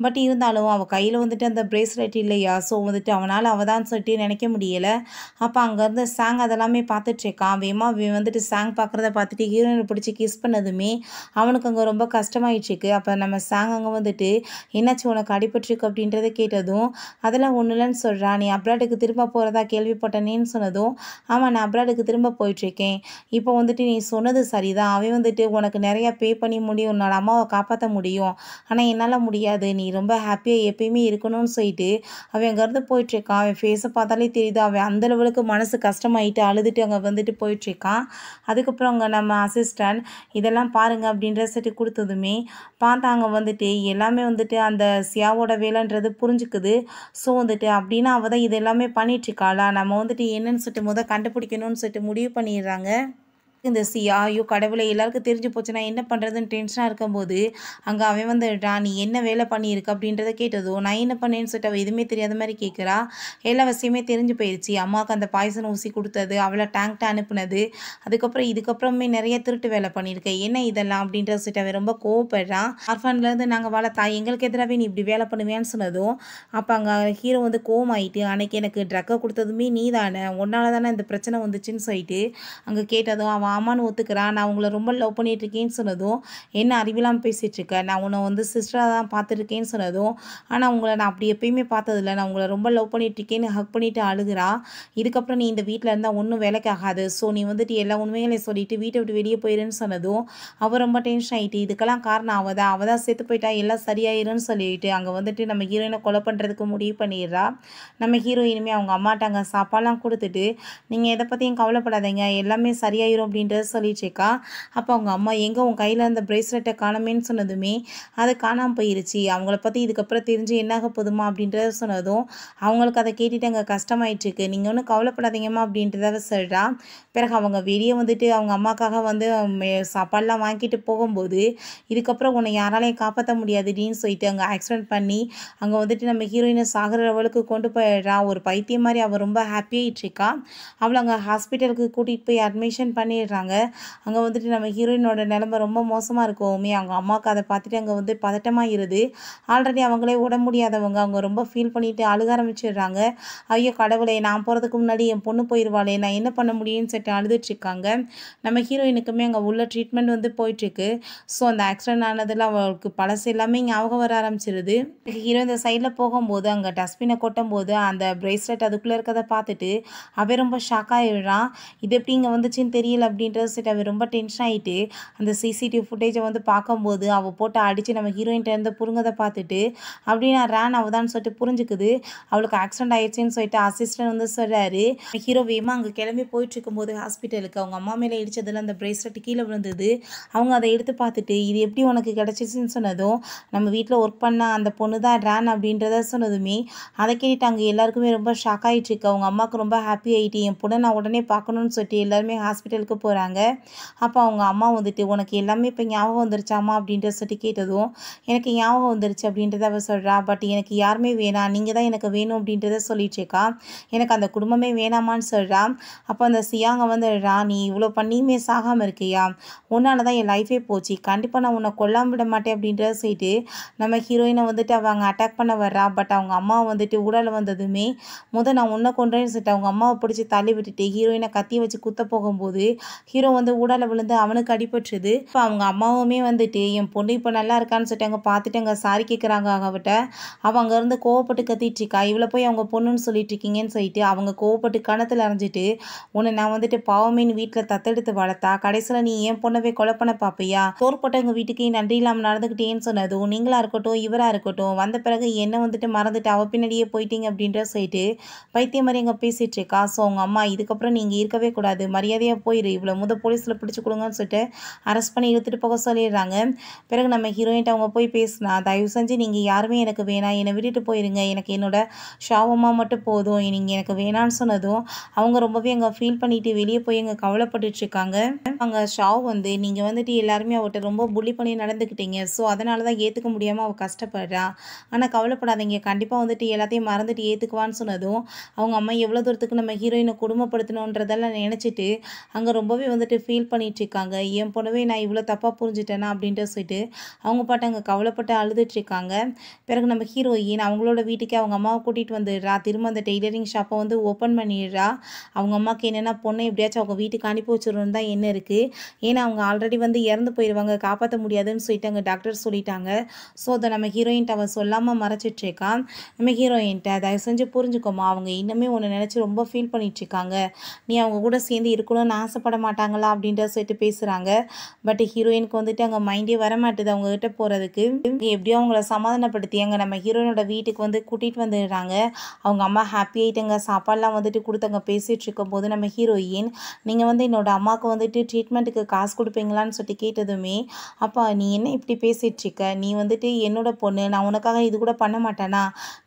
பட் இருந்தாலும் அவள் கையில் வந்துட்டு அந்த பிரேஸ்லெட் இல்லையா ஸோ வந்துட்டு அவனால் அவள் தான் சொல்லிட்டு நினைக்க முடியலை அப்போ அங்கேருந்து சாங் அதெல்லாமே பார்த்துட்ருக்கான் வேமா வந்துட்டு சாங் பார்க்குறத பார்த்துட்டு ஹீரோயினை பிடிச்சி கிஸ் பண்ணதுமே அவனுக்கு அங்கே ரொம்ப கஷ்டமாயிடுச்சுக்கு அப்போ நம்ம சாங் அங்கே வந்துட்டு என்னாச்சு உனக்கு அடிபட்டுருக்கு அப்படின்றத கேட்டதும் அதெல்லாம் ஒன்று இல்லைன்னு சொல்கிறான் நீ அப்ராடுக்கு திரும்ப போகிறதா கேள்விப்பட்டனேன்னு சொன்னதும் ஆமாம் நான் அப்ராடுக்கு திரும்ப போயிட்டுருக்கேன் இப்போ வந்துட்டு நீ சொன்னது சரிதான் அவன் வந்துட்டு உனக்கு நிறையா பே பண்ணி முடியும் உன்னோட அம்மாவை காப்பாற்ற முடியும் ஆனால் என்னால் முடியாது நீ ரொம்ப ஹாப்பியாக எப்பயுமே இருக்கணும்னு சொல்லிட்டு அவன் அங்கேருந்து போயிட்டுருக்கான் அவன் ஃபேஸை பார்த்தாலே தெரியுது அவன் அந்த அளவுக்கு மனசு கஷ்டமாயிட்டு அழுதுட்டு அங்கே வந்துட்டு போயிட்டுருக்கான் அதுக்கு அதுக்கப்புறம் அங்கே நம்ம அசிஸ்டன்ட் இதெல்லாம் பாருங்கள் அப்படின்ற செட்டு கொடுத்ததுமே பார்த்தாங்க வந்துட்டு எல்லாமே வந்துட்டு அந்த சியாவோட வேலைன்றது புரிஞ்சுக்குது ஸோ வந்துட்டு அப்படின்னா அவள் தான் இது எல்லாமே பண்ணிகிட்ருக்காளா நம்ம வந்துட்டு என்னென்னு சொல்லிட்டு முதல் கண்டுபிடிக்கணும்னு சொல்லிட்டு முடிவு பண்ணிடுறாங்க இந்த சி ஐயோ கடவுளை எல்லாருக்கும் தெரிஞ்சு போச்சுன்னா என்ன பண்ணுறதுன்னு டென்ஷனாக இருக்கும்போது அங்கே அவன் வந்துட்டா நீ என்ன வேலை பண்ணியிருக்க அப்படின்றத கேட்டதோ நான் என்ன பண்ணேன்னு சொல்லிட்டு அவள் எதுவுமே தெரியாத மாதிரி கேட்குறா எல்லா விஷயமே தெரிஞ்சு போயிடுச்சு அம்மாவுக்கு அந்த பாய்சன் ஊசி கொடுத்தது அவளை டேங்க்ட அனுப்புனது அதுக்கப்புறம் இதுக்கப்புறமே நிறைய திருட்டு வேலை பண்ணியிருக்கேன் என்ன இதெல்லாம் அப்படின்றத சொல்லிட்டு அவன் ரொம்ப கோவப்படுறான் ஆர்ஃபான்லேருந்து நாங்கள் தாய் எங்களுக்கு எதிராகவே நீ இப்படி வேலை பண்ணுவேன்னு சொன்னதும் அப்போ அங்கே ஹீரோ வந்து கோவம் ஆகிட்டு அன்னைக்கு எனக்கு ட்ரக்கை கொடுத்ததுமே நீ தானே உன்னால தானே இந்த பிரச்சனை வந்துச்சுன்னு சொல்லிட்டு அங்கே கேட்டதும் அவன் ஆமான்னு ஒத்துக்கிறான் நான் உங்களை ரொம்ப லவ் பண்ணிட்டுருக்கேன்னு சொன்னதும் என்ன அறிவிலாம் பேசிகிட்ருக்க நான் உன்னை வந்து சிஸ்டராக தான் பார்த்துருக்கேன்னு சொன்னதும் ஆனால் உங்களை நான் அப்படி எப்பயுமே பார்த்ததில்ல நான் உங்களை ரொம்ப லவ் இருக்கேன்னு ஹக் பண்ணிவிட்டு அழுகிறா இதுக்கப்புறம் நீ இந்த வீட்டில் இருந்தால் ஒன்றும் வேலைக்கு ஆகாது ஸோ நீ வந்துட்டு எல்லா உண்மைகளையும் சொல்லிவிட்டு வீட்டை விட்டு வெளியே போயிருன்னு சொன்னதும் அவள் ரொம்ப டென்ஷன் ஆகிட்டு இதுக்கெல்லாம் காரணம் அவள் தான் அவள் தான் சேர்த்து போயிட்டா எல்லாம் சரியாயிருன்னு சொல்லிட்டு அங்கே வந்துட்டு நம்ம ஹீரோயினை கொலை பண்ணுறதுக்கு முடிவு பண்ணிடுறா நம்ம ஹீரோயினுமே அவங்க அம்மாட்டாங்க சாப்பாடெலாம் கொடுத்துட்டு நீங்கள் எதை பற்றியும் கவலைப்படாதீங்க எல்லாமே சரியாயிரும் அப்படின்னு அப்படின்ட்டு சொல்லிட்டுருக்கா அப்போ அவங்க அம்மா எங்கே உன் கையில் அந்த ப்ரேஸ்லெட்டை காணமேன்னு சொன்னதுமே அது காணாமல் போயிருச்சு அவங்கள பற்றி இதுக்கப்புறம் தெரிஞ்சு என்னாக போதுமா அப்படின்றத சொன்னதும் அவங்களுக்கு அதை கேட்டுட்டு அங்கே கஷ்டமாயிட்டுருக்கு நீங்கள் ஒன்றும் கவலைப்படாதீங்கம்மா அப்படின்றத சொல்கிறா பிறகு அவங்க வெளியே வந்துட்டு அவங்க அம்மாக்காக வந்து சாப்பாடெலாம் வாங்கிட்டு போகும்போது இதுக்கப்புறம் உன்னை யாராலையும் காப்பாற்ற முடியாதுடின்னு சொல்லிட்டு அங்கே ஆக்சிடென்ட் பண்ணி அங்கே வந்துட்டு நம்ம ஹீரோயினை சாகுற லெவலுக்கு கொண்டு போயிடுறா ஒரு பைத்தியம் மாதிரி அவள் ரொம்ப ஹாப்பியாகிட்டு இருக்கா அவளை அங்கே ஹாஸ்பிட்டலுக்கு கூட்டிகிட்டு போய் அட்மிஷன் பண்ணிடுறான் காமிச்சிடுறாங்க அங்கே வந்துட்டு நம்ம ஹீரோயினோட நிலமை ரொம்ப மோசமாக இருக்கோமே அவங்க அம்மாவுக்கு அதை பார்த்துட்டு அங்கே வந்து பதட்டமாக இருது ஆல்ரெடி அவங்களே உட முடியாதவங்க அவங்க ரொம்ப ஃபீல் பண்ணிவிட்டு அழுக ஆரம்பிச்சிடுறாங்க ஐயோ கடவுளே நான் போகிறதுக்கு முன்னாடி என் பொண்ணு போயிடுவாளே நான் என்ன பண்ண முடியும்னு சொல்லிட்டு அழுதுட்ருக்காங்க நம்ம ஹீரோயினுக்குமே அங்கே உள்ள ட்ரீட்மெண்ட் வந்து போயிட்டுருக்கு ஸோ அந்த ஆக்சிடென்ட் ஆனதில் அவளுக்கு பழசு எல்லாமே ஞாபகம் வர ஆரம்பிச்சிருது ஹீரோ இந்த சைடில் போகும்போது அங்கே டஸ்ட்பினை கொட்டும் போது அந்த பிரேஸ்லெட் அதுக்குள்ளே இருக்கிறத பார்த்துட்டு அவன் ரொம்ப ஷாக்காக இது எப்படி இங்கே வந்துச்சுன்னு தெரியல அப்படி அப்படின்றது சரி அவன் ரொம்ப டென்ஷன் ஆகிட்டு அந்த சிசிடிவி ஃபுட்டேஜை வந்து பார்க்கும்போது அவள் போட்டு அடித்து நம்ம ஹீரோயின் இருந்த புருங்கதை பார்த்துட்டு அப்படியே நான் ரேன் தான் சொல்லிட்டு புரிஞ்சுக்குது அவளுக்கு ஆக்சிடென்ட் ஆயிடுச்சுன்னு சொல்லிட்டு அசிஸ்டன்ட் வந்து சொல்கிறாரு ஹீரோ வேமா அங்கே கிளம்பி போயிட்டு இருக்கும்போது ஹாஸ்பிட்டலுக்கு அவங்க அம்மா மேலே இடித்ததில் அந்த பிரேஸ்லெட் கீழே விழுந்தது அவங்க அதை எடுத்து பார்த்துட்டு இது எப்படி உனக்கு கிடச்சிச்சின்னு சொன்னதும் நம்ம வீட்டில் ஒர்க் பண்ண அந்த பொண்ணு தான் ரேன் அப்படின்றத சொன்னதுமே அதை கேட்டுட்டு அங்கே எல்லாருக்குமே ரொம்ப ஷாக் ஆகிட்டு இருக்கு அவங்க அம்மாவுக்கு ரொம்ப ஹாப்பி ஆகிட்டு என் பொண்ணை நான் உடனே பார்க்கணும்னு சொல்லிட்டு எல்லாருமே ஹாஸ்பிட்டலுக்கு போகிறாங்க அப்போ அவங்க அம்மா வந்துட்டு உனக்கு எல்லாமே இப்போ ஞாபகம் வந்துருச்சாம்மா அப்படின்ற சொல்லி கேட்டதும் எனக்கு ஞாபகம் வந்துருச்சு அப்படின்றத அவள் சொல்கிறா பட் எனக்கு யாருமே வேணாம் நீங்கள் தான் எனக்கு வேணும் அப்படின்றத சொல்லிட்டுருக்கா எனக்கு அந்த குடும்பமே வேணாமான்னு சொல்கிறா அப்போ அந்த சியாங்க வந்து ராணி இவ்வளோ பண்ணியுமே சாகாமல் இருக்கியா உன்னால் தான் என் லைஃபே போச்சு கண்டிப்பாக நான் உன்னை கொல்லாமல் விட மாட்டேன் அப்படின்றத சொல்லிட்டு நம்ம ஹீரோயினை வந்துட்டு அவங்க அட்டாக் பண்ண வர்றா பட் அவங்க அம்மா வந்துட்டு உடல் வந்ததுமே முத நான் உன்னை கொண்டேன்னு சொல்லிட்டு அவங்க அம்மாவை பிடிச்சி தள்ளி விட்டுட்டு ஹீரோயினை கத்தி வச்சு குத்த போகும்போது ஹீரோ வந்து ஊடால விழுந்து அவனுக்கு அடிபட்டுருது இப்போ அவங்க அம்மாவுமே வந்துட்டு என் பொண்ணு இப்போ நல்லா இருக்கான்னு சொல்லிட்டு பார்த்துட்டு அங்கே சாரி கேட்குறாங்க அவகிட்ட அவள் அங்கேருந்து கோவப்பட்டு கத்திட்டு இருக்கா இவ்வளோ போய் அவங்க பொண்ணுன்னு சொல்லிட்டு இருக்கீங்கன்னு சொல்லிட்டு அவங்க கோவப்பட்டு கணத்தில் அரைஞ்சிட்டு உன்னை நான் வந்துட்டு பாவமேனு வீட்டில் தத்தெடுத்து வளர்த்தா கடைசியில் நீ என் பொண்ணவே கொலை பண்ண பார்ப்பியா தோற்பட்டவங்க வீட்டுக்கு நன்றி இல்லாமல் நடந்துக்கிட்டேன்னு சொன்னதும் நீங்களாக இருக்கட்டும் இவராக இருக்கட்டும் வந்த பிறகு என்ன வந்துட்டு மறந்துட்டு அவ பின்னாடியே போயிட்டீங்க அப்படின்ற சொல்லிட்டு பைத்திய மாதிரி எங்கே பேசிகிட்டு இருக்கா ஸோ உங்கள் அம்மா இதுக்கப்புறம் நீங்கள் இருக்கவே கூடாது மரியாதையாக போயிரு இவ்வளோ முத போலீஸில் பிடிச்சி கொடுங்கன்னு சொல்லிட்டு அரெஸ்ட் பண்ணி இழுத்துட்டு போக சொல்லிடுறாங்க பிறகு நம்ம ஹீரோயின்ட்ட அவங்க போய் பேசினா தயவு செஞ்சு நீங்கள் யாருமே எனக்கு வேணாம் என்னை விட்டுட்டு போயிருங்க எனக்கு என்னோட ஷாவமாக மட்டும் போதும் நீங்கள் எனக்கு வேணான்னு சொன்னதும் அவங்க ரொம்பவே அங்கே ஃபீல் பண்ணிட்டு வெளியே போய் அங்கே கவலைப்பட்டுட்ருக்காங்க அங்கே ஷாவ் வந்து நீங்கள் வந்துட்டு எல்லாருமே அவர்கிட்ட ரொம்ப புள்ளி பண்ணி நடந்துக்கிட்டீங்க ஸோ அதனால தான் ஏற்றுக்க முடியாமல் அவள் கஷ்டப்படுறா ஆனால் கவலைப்படாதீங்க கண்டிப்பாக வந்துட்டு எல்லாத்தையும் மறந்துட்டு ஏற்றுக்குவான்னு சொன்னதும் அவங்க அம்மா எவ்வளோ தூரத்துக்கு நம்ம ஹீரோயினை குடும்பப்படுத்தணுன்றதெல்லாம் நினச்சிட்டு அங்கே ரொம்ப ரொம்பவே வந்துட்டு ஃபீல் பண்ணிகிட்ருக்காங்க என் பொண்ணவே நான் இவ்வளோ தப்பாக புரிஞ்சுட்டேனா அப்படின்ட்டு சொல்லிட்டு அவங்க பாட்டு அங்கே கவலைப்பட்டு அழுதுட்ருக்காங்க பிறகு நம்ம ஹீரோயின் அவங்களோட வீட்டுக்கே அவங்க அம்மாவை கூட்டிகிட்டு வந்துடுறா திரும்ப அந்த டெய்லரிங் ஷாப்பை வந்து ஓப்பன் பண்ணிடுறா அவங்க அம்மாவுக்கு என்னென்னா பொண்ணை எப்படியாச்சும் அவங்க வீட்டுக்கு அனுப்பி வச்சிடணும் தான் என்ன இருக்குது ஏன்னா அவங்க ஆல்ரெடி வந்து இறந்து போயிடுவாங்க காப்பாற்ற முடியாதுன்னு சொல்லிட்டு அங்கே டாக்டர் சொல்லிட்டாங்க ஸோ அதை நம்ம ஹீரோயின்ட்ட அவன் சொல்லாமல் மறைச்சிட்ருக்கான் நம்ம ஹீரோயின்ட்ட தயவு செஞ்சு புரிஞ்சுக்கோமா அவங்க இன்னுமே ஒன்று நினச்சி ரொம்ப ஃபீல் பண்ணிகிட்ருக்காங்க நீ அவங்க கூட சேர்ந்து இருக்கணும்னு ஆசைப்பட மாட்டாங்களா அப்படின்ற சொல்லிட்டு பேசுகிறாங்க பட் ஹீரோயினுக்கு வந்துட்டு அங்கே மைண்டே வரமாட்டுது அவங்ககிட்ட போகிறதுக்கு எப்படியோ அவங்கள சமாதானப்படுத்தி அங்கே நம்ம ஹீரோயினோட வீட்டுக்கு வந்து கூட்டிகிட்டு வந்துடுறாங்க அவங்க அம்மா ஹாப்பி ஆகிட்டுங்க சாப்பாடெலாம் வந்துட்டு கொடுத்தவங்க பேசிகிட்டு இருக்கும்போது நம்ம ஹீரோயின் நீங்கள் வந்து என்னோடய அம்மாவுக்கு வந்துட்டு ட்ரீட்மெண்ட்டுக்கு காசு கொடுப்பீங்களான்னு சொல்லிட்டு கேட்டதுமே அப்பா நீ என்ன இப்படி இருக்க நீ வந்துட்டு என்னோட பொண்ணு நான் உனக்காக இது கூட பண்ண மாட்டேனா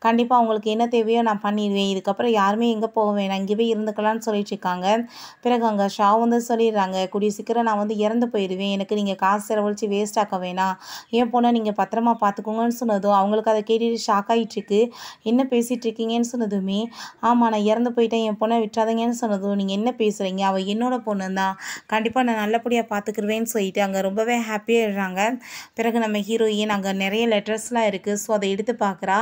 கண்டிப்பாக அவங்களுக்கு என்ன தேவையோ நான் பண்ணிடுவேன் இதுக்கப்புறம் யாருமே எங்கே போக வேணாம் இங்கேவே இருந்துக்கலாம்னு சொல்லிட்டு இருக்காங்க பிறகு அங்கே ஷா வந்து சொல்லிடுறாங்க கூடிய சீக்கிரம் நான் வந்து இறந்து போயிடுவேன் எனக்கு நீங்கள் காசு செலவழித்து வேஸ்ட் ஆக்க வேணாம் ஏன் போனால் நீங்கள் பத்திரமா பார்த்துக்கோங்கன்னு சொன்னதும் அவங்களுக்கு அதை கேட்டுட்டு ஷாக் ஆகிட்டுருக்கு என்ன பேசிகிட்டு இருக்கீங்கன்னு சொன்னதுமே ஆமாம் நான் இறந்து போயிட்டேன் என் பொண்ணை விட்டுறாதீங்கன்னு சொன்னதும் நீங்கள் என்ன பேசுகிறீங்க அவள் என்னோட பொண்ணு தான் கண்டிப்பாக நான் நல்லபடியாக பார்த்துக்குருவேன்னு சொல்லிட்டு அங்கே ரொம்பவே ஹாப்பியாக இருறாங்க பிறகு நம்ம ஹீரோயின் அங்கே நிறைய லெட்டர்ஸ்லாம் இருக்குது ஸோ அதை எடுத்து பார்க்குறா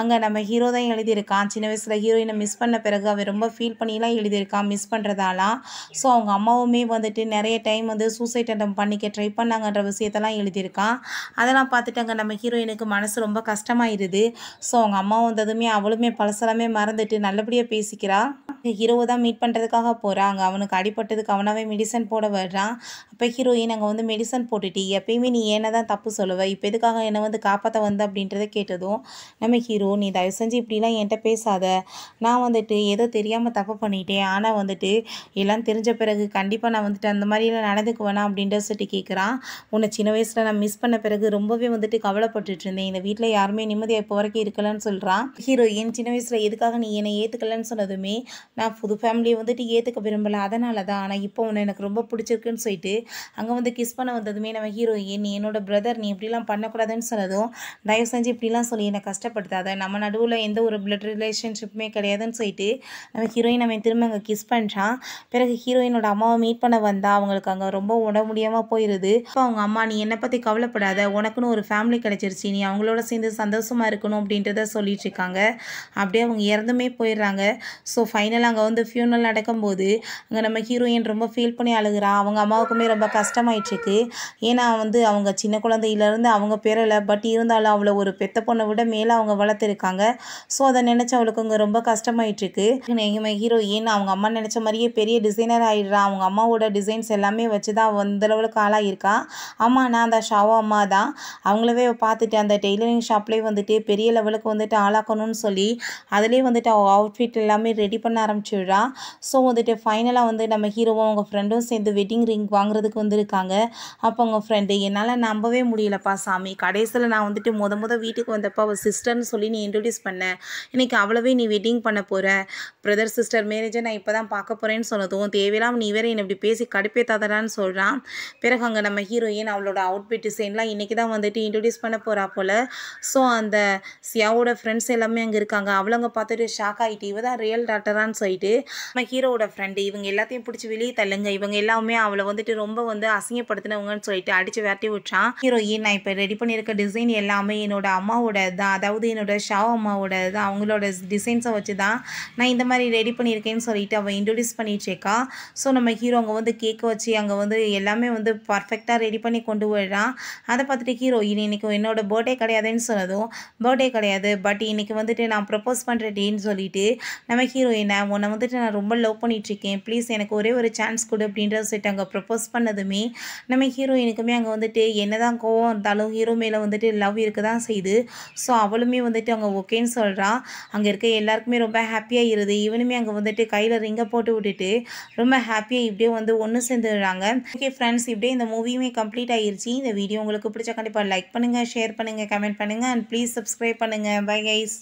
அங்கே நம்ம ஹீரோ தான் எழுதியிருக்கான் சின்ன வயசில் ஹீரோயினை மிஸ் பண்ண பிறகு அவள் ரொம்ப ஃபீல் பண்ணிலாம் எழுதியிருக்கான் மிஸ் பண்ணுறதாலாம் ஸோ அவங்க அம்மாவும் எப்போவுமே வந்துட்டு நிறைய டைம் வந்து சூசைட் அட்டம் பண்ணிக்க ட்ரை பண்ணாங்கன்ற விஷயத்தெல்லாம் எழுதியிருக்கான் அதெல்லாம் பார்த்துட்டு அங்கே நம்ம ஹீரோயினுக்கு மனசு ரொம்ப கஷ்டமாயிருது ஸோ அவங்க அம்மா வந்ததுமே அவளுமே பழசெல்லாமே மறந்துட்டு நல்லபடியாக பேசிக்கிறான் ஹீரோவை தான் மீட் பண்ணுறதுக்காக போகிறாங்க அவனுக்கு அடிப்பட்டதுக்கு அவனாவே மெடிசன் போட வர்றான் அப்போ ஹீரோயின் அங்கே வந்து மெடிசன் போட்டுட்டு எப்பயுமே நீ என்ன தான் தப்பு சொல்லுவ இப்போ எதுக்காக என்னை வந்து காப்பாற்ற வந்த அப்படின்றத கேட்டதும் நம்ம ஹீரோ நீ தயவு செஞ்சு இப்படிலாம் என்கிட்ட பேசாத நான் வந்துட்டு ஏதோ தெரியாமல் தப்பு பண்ணிட்டேன் ஆனால் வந்துட்டு எல்லாம் தெரிஞ்ச பிறகு கண்டிப்பாக கண்டிப்பாக நான் வந்துட்டு அந்த மாதிரிலாம் வேணாம் அப்படின்ற சொல்லிட்டு கேட்குறான் உன்னை சின்ன வயசில் நான் மிஸ் பண்ண பிறகு ரொம்பவே வந்துட்டு கவலைப்பட்டுட்டு இருந்தேன் இந்த வீட்டில் யாருமே நிம்மதியாக இப்போ வரைக்கும் இருக்கலன்னு சொல்கிறான் ஹீரோயின் சின்ன வயசில் எதுக்காக நீ என்னை ஏற்றுக்கலன்னு சொன்னதுமே நான் புது ஃபேமிலியை வந்துட்டு ஏற்றுக்க விரும்பலை அதனால தான் ஆனால் இப்போ உன்னை எனக்கு ரொம்ப பிடிச்சிருக்குன்னு சொல்லிட்டு அங்கே வந்து கிஸ் பண்ண வந்ததுமே நம்ம ஹீரோயின் நீ என்னோட பிரதர் நீ இப்படிலாம் பண்ணக்கூடாதுன்னு சொன்னதும் தயவு செஞ்சு இப்படிலாம் சொல்லி என்னை கஷ்டப்படுத்தாத நம்ம நடுவில் எந்த ஒரு பிளட் ரிலேஷன்ஷிப்புமே கிடையாதுன்னு சொல்லிட்டு நம்ம ஹீரோயின் அவன் திரும்ப அங்கே கிஸ் பண்ணுறான் பிறகு ஹீரோயினோட அம்மா அம்மாவை மீட் பண்ண வந்தா அவங்களுக்கு அங்கே ரொம்ப உட முடியாமல் போயிடுது அப்போ அவங்க அம்மா நீ என்னை பற்றி கவலைப்படாத உனக்குன்னு ஒரு ஃபேமிலி கிடைச்சிருச்சு நீ அவங்களோட சேர்ந்து சந்தோஷமாக இருக்கணும் அப்படின்றத சொல்லிட்டு இருக்காங்க அப்படியே அவங்க இறந்துமே போயிடுறாங்க ஸோ ஃபைனலாக அங்கே வந்து ஃபியூனல் நடக்கும்போது அங்கே நம்ம ஹீரோயின் ரொம்ப ஃபீல் பண்ணி அழுகிறான் அவங்க அம்மாவுக்குமே ரொம்ப கஷ்டமாயிட்டுருக்கு ஏன்னா வந்து அவங்க சின்ன குழந்தையிலேருந்து அவங்க பெறலை பட் இருந்தாலும் அவளை ஒரு பெத்த பொண்ணை விட மேலே அவங்க வளர்த்துருக்காங்க ஸோ அதை நினச்சி அவளுக்கு அங்கே ரொம்ப கஷ்டமாயிட்டுருக்கு எங்கள் ஹீரோயின் அவங்க அம்மா நினச்ச மாதிரியே பெரிய டிசைனர் ஆகிடுறான் அவங்க அம்மாவோட டிசைன்ஸ் எல்லாமே வச்சு தான் அந்தளவுக்கு ஆளாக இருக்கா ஆமாம் நான் அந்த ஷாவோ அம்மா தான் அவங்களவே பார்த்துட்டு அந்த டெய்லரிங் ஷாப்லேயே வந்துட்டு பெரிய லெவலுக்கு வந்துட்டு ஆளாக்கணும்னு சொல்லி அதிலே வந்துட்டு அவள் அவுட்ஃபிட் எல்லாமே ரெடி பண்ண ஆரம்பிச்சுடுறா ஸோ வந்துட்டு ஃபைனலாக வந்து நம்ம ஹீரோவும் அவங்க ஃப்ரெண்டும் சேர்ந்து வெட்டிங் ரிங் வாங்குறதுக்கு வந்திருக்காங்க அப்போ அவங்க ஃப்ரெண்டு என்னால் நம்பவே முடியலப்பா சாமி கடைசியில் நான் வந்துட்டு முத முத வீட்டுக்கு வந்தப்போ அவள் சிஸ்டர்னு சொல்லி நீ இன்ட்ரடியூஸ் பண்ண இன்றைக்கி அவ்வளவே நீ வெட்டிங் பண்ண போகிற பிரதர் சிஸ்டர் மேரேஜை நான் இப்போ தான் பார்க்க போகிறேன்னு சொன்னதும் தேவையில்லாமல் நீ வேற ஹீரோயின் இப்படி பேசி கடுப்பேத்தாதடான்னு சொல்கிறான் பிறகு அங்கே நம்ம ஹீரோயின் அவளோட அவுட்ஃபிட் டிசைன்லாம் இன்றைக்கி தான் வந்துட்டு இன்ட்ரடியூஸ் பண்ண போகிறா போல் ஸோ அந்த சியாவோட ஃப்ரெண்ட்ஸ் எல்லாமே அங்கே இருக்காங்க அவளவங்க பார்த்துட்டு ஷாக் ஆகிட்டு இவ தான் ரியல் டாக்டரான்னு சொல்லிட்டு நம்ம ஹீரோவோட ஃப்ரெண்டு இவங்க எல்லாத்தையும் பிடிச்சி வெளியே தள்ளுங்க இவங்க எல்லாமே அவளை வந்துட்டு ரொம்ப வந்து அசிங்கப்படுத்தினவங்கன்னு சொல்லிட்டு அடித்து விரட்டி விட்டான் ஹீரோயின் நான் இப்போ ரெடி பண்ணியிருக்க டிசைன் எல்லாமே என்னோட அம்மாவோட தான் அதாவது என்னோட ஷாவ் அம்மாவோட தான் அவங்களோட டிசைன்ஸை வச்சு தான் நான் இந்த மாதிரி ரெடி பண்ணியிருக்கேன்னு சொல்லிட்டு அவள் இன்ட்ரடியூஸ் பண்ணிட்டு இருக்கா ஸோ நம்ம ஹீரோங்க வந்து கேக் வச்சு அங்கே வந்து எல்லாமே வந்து பர்ஃபெக்டாக ரெடி பண்ணி கொண்டு போயிடுறான் அதை பார்த்துட்டு ஹீரோ இனி இன்றைக்கி என்னோடய பர்த்டே கிடையாதுன்னு சொன்னதும் பர்த்டே கிடையாது பட் இன்றைக்கி வந்துட்டு நான் ப்ரப்போஸ் டேன்னு சொல்லிட்டு நம்ம ஹீரோயினை உன்னை வந்துட்டு நான் ரொம்ப லவ் பண்ணிகிட்ருக்கேன் ப்ளீஸ் எனக்கு ஒரே ஒரு சான்ஸ் கொடு அப்படின்ற சொல்லிட்டு அங்கே ப்ரப்போஸ் பண்ணதுமே நம்ம ஹீரோயினுக்குமே அங்கே வந்துட்டு என்ன தான் கோவம் இருந்தாலும் ஹீரோ மேலே வந்துட்டு லவ் இருக்க தான் செய்யுது ஸோ அவளுமே வந்துட்டு அங்கே ஓகேன்னு சொல்கிறான் அங்கே இருக்க எல்லாருக்குமே ரொம்ப ஹாப்பியாக இருது இவனுமே அங்கே வந்துட்டு கையில் ரிங்கை போட்டு விட்டுட்டு ரொம்ப ஹாப்பியாக இப்படியே வந்து ஒன்று சேர்ந்துடுறாங்க ஓகே ஃப்ரெண்ட்ஸ் இப்படியே இந்த மூவியுமே கம்ப்ளீட் ஆயிடுச்சு இந்த வீடியோ உங்களுக்கு பிடிச்சா கண்டிப்பாக லைக் பண்ணுங்கள் ஷேர் பண்ணுங்கள் கமெண்ட் பண்ணுங்கள் அண்ட் ப்ளீஸ் சப்ஸ்கிரைப் பண்ணுங்கள் பை கைஸ்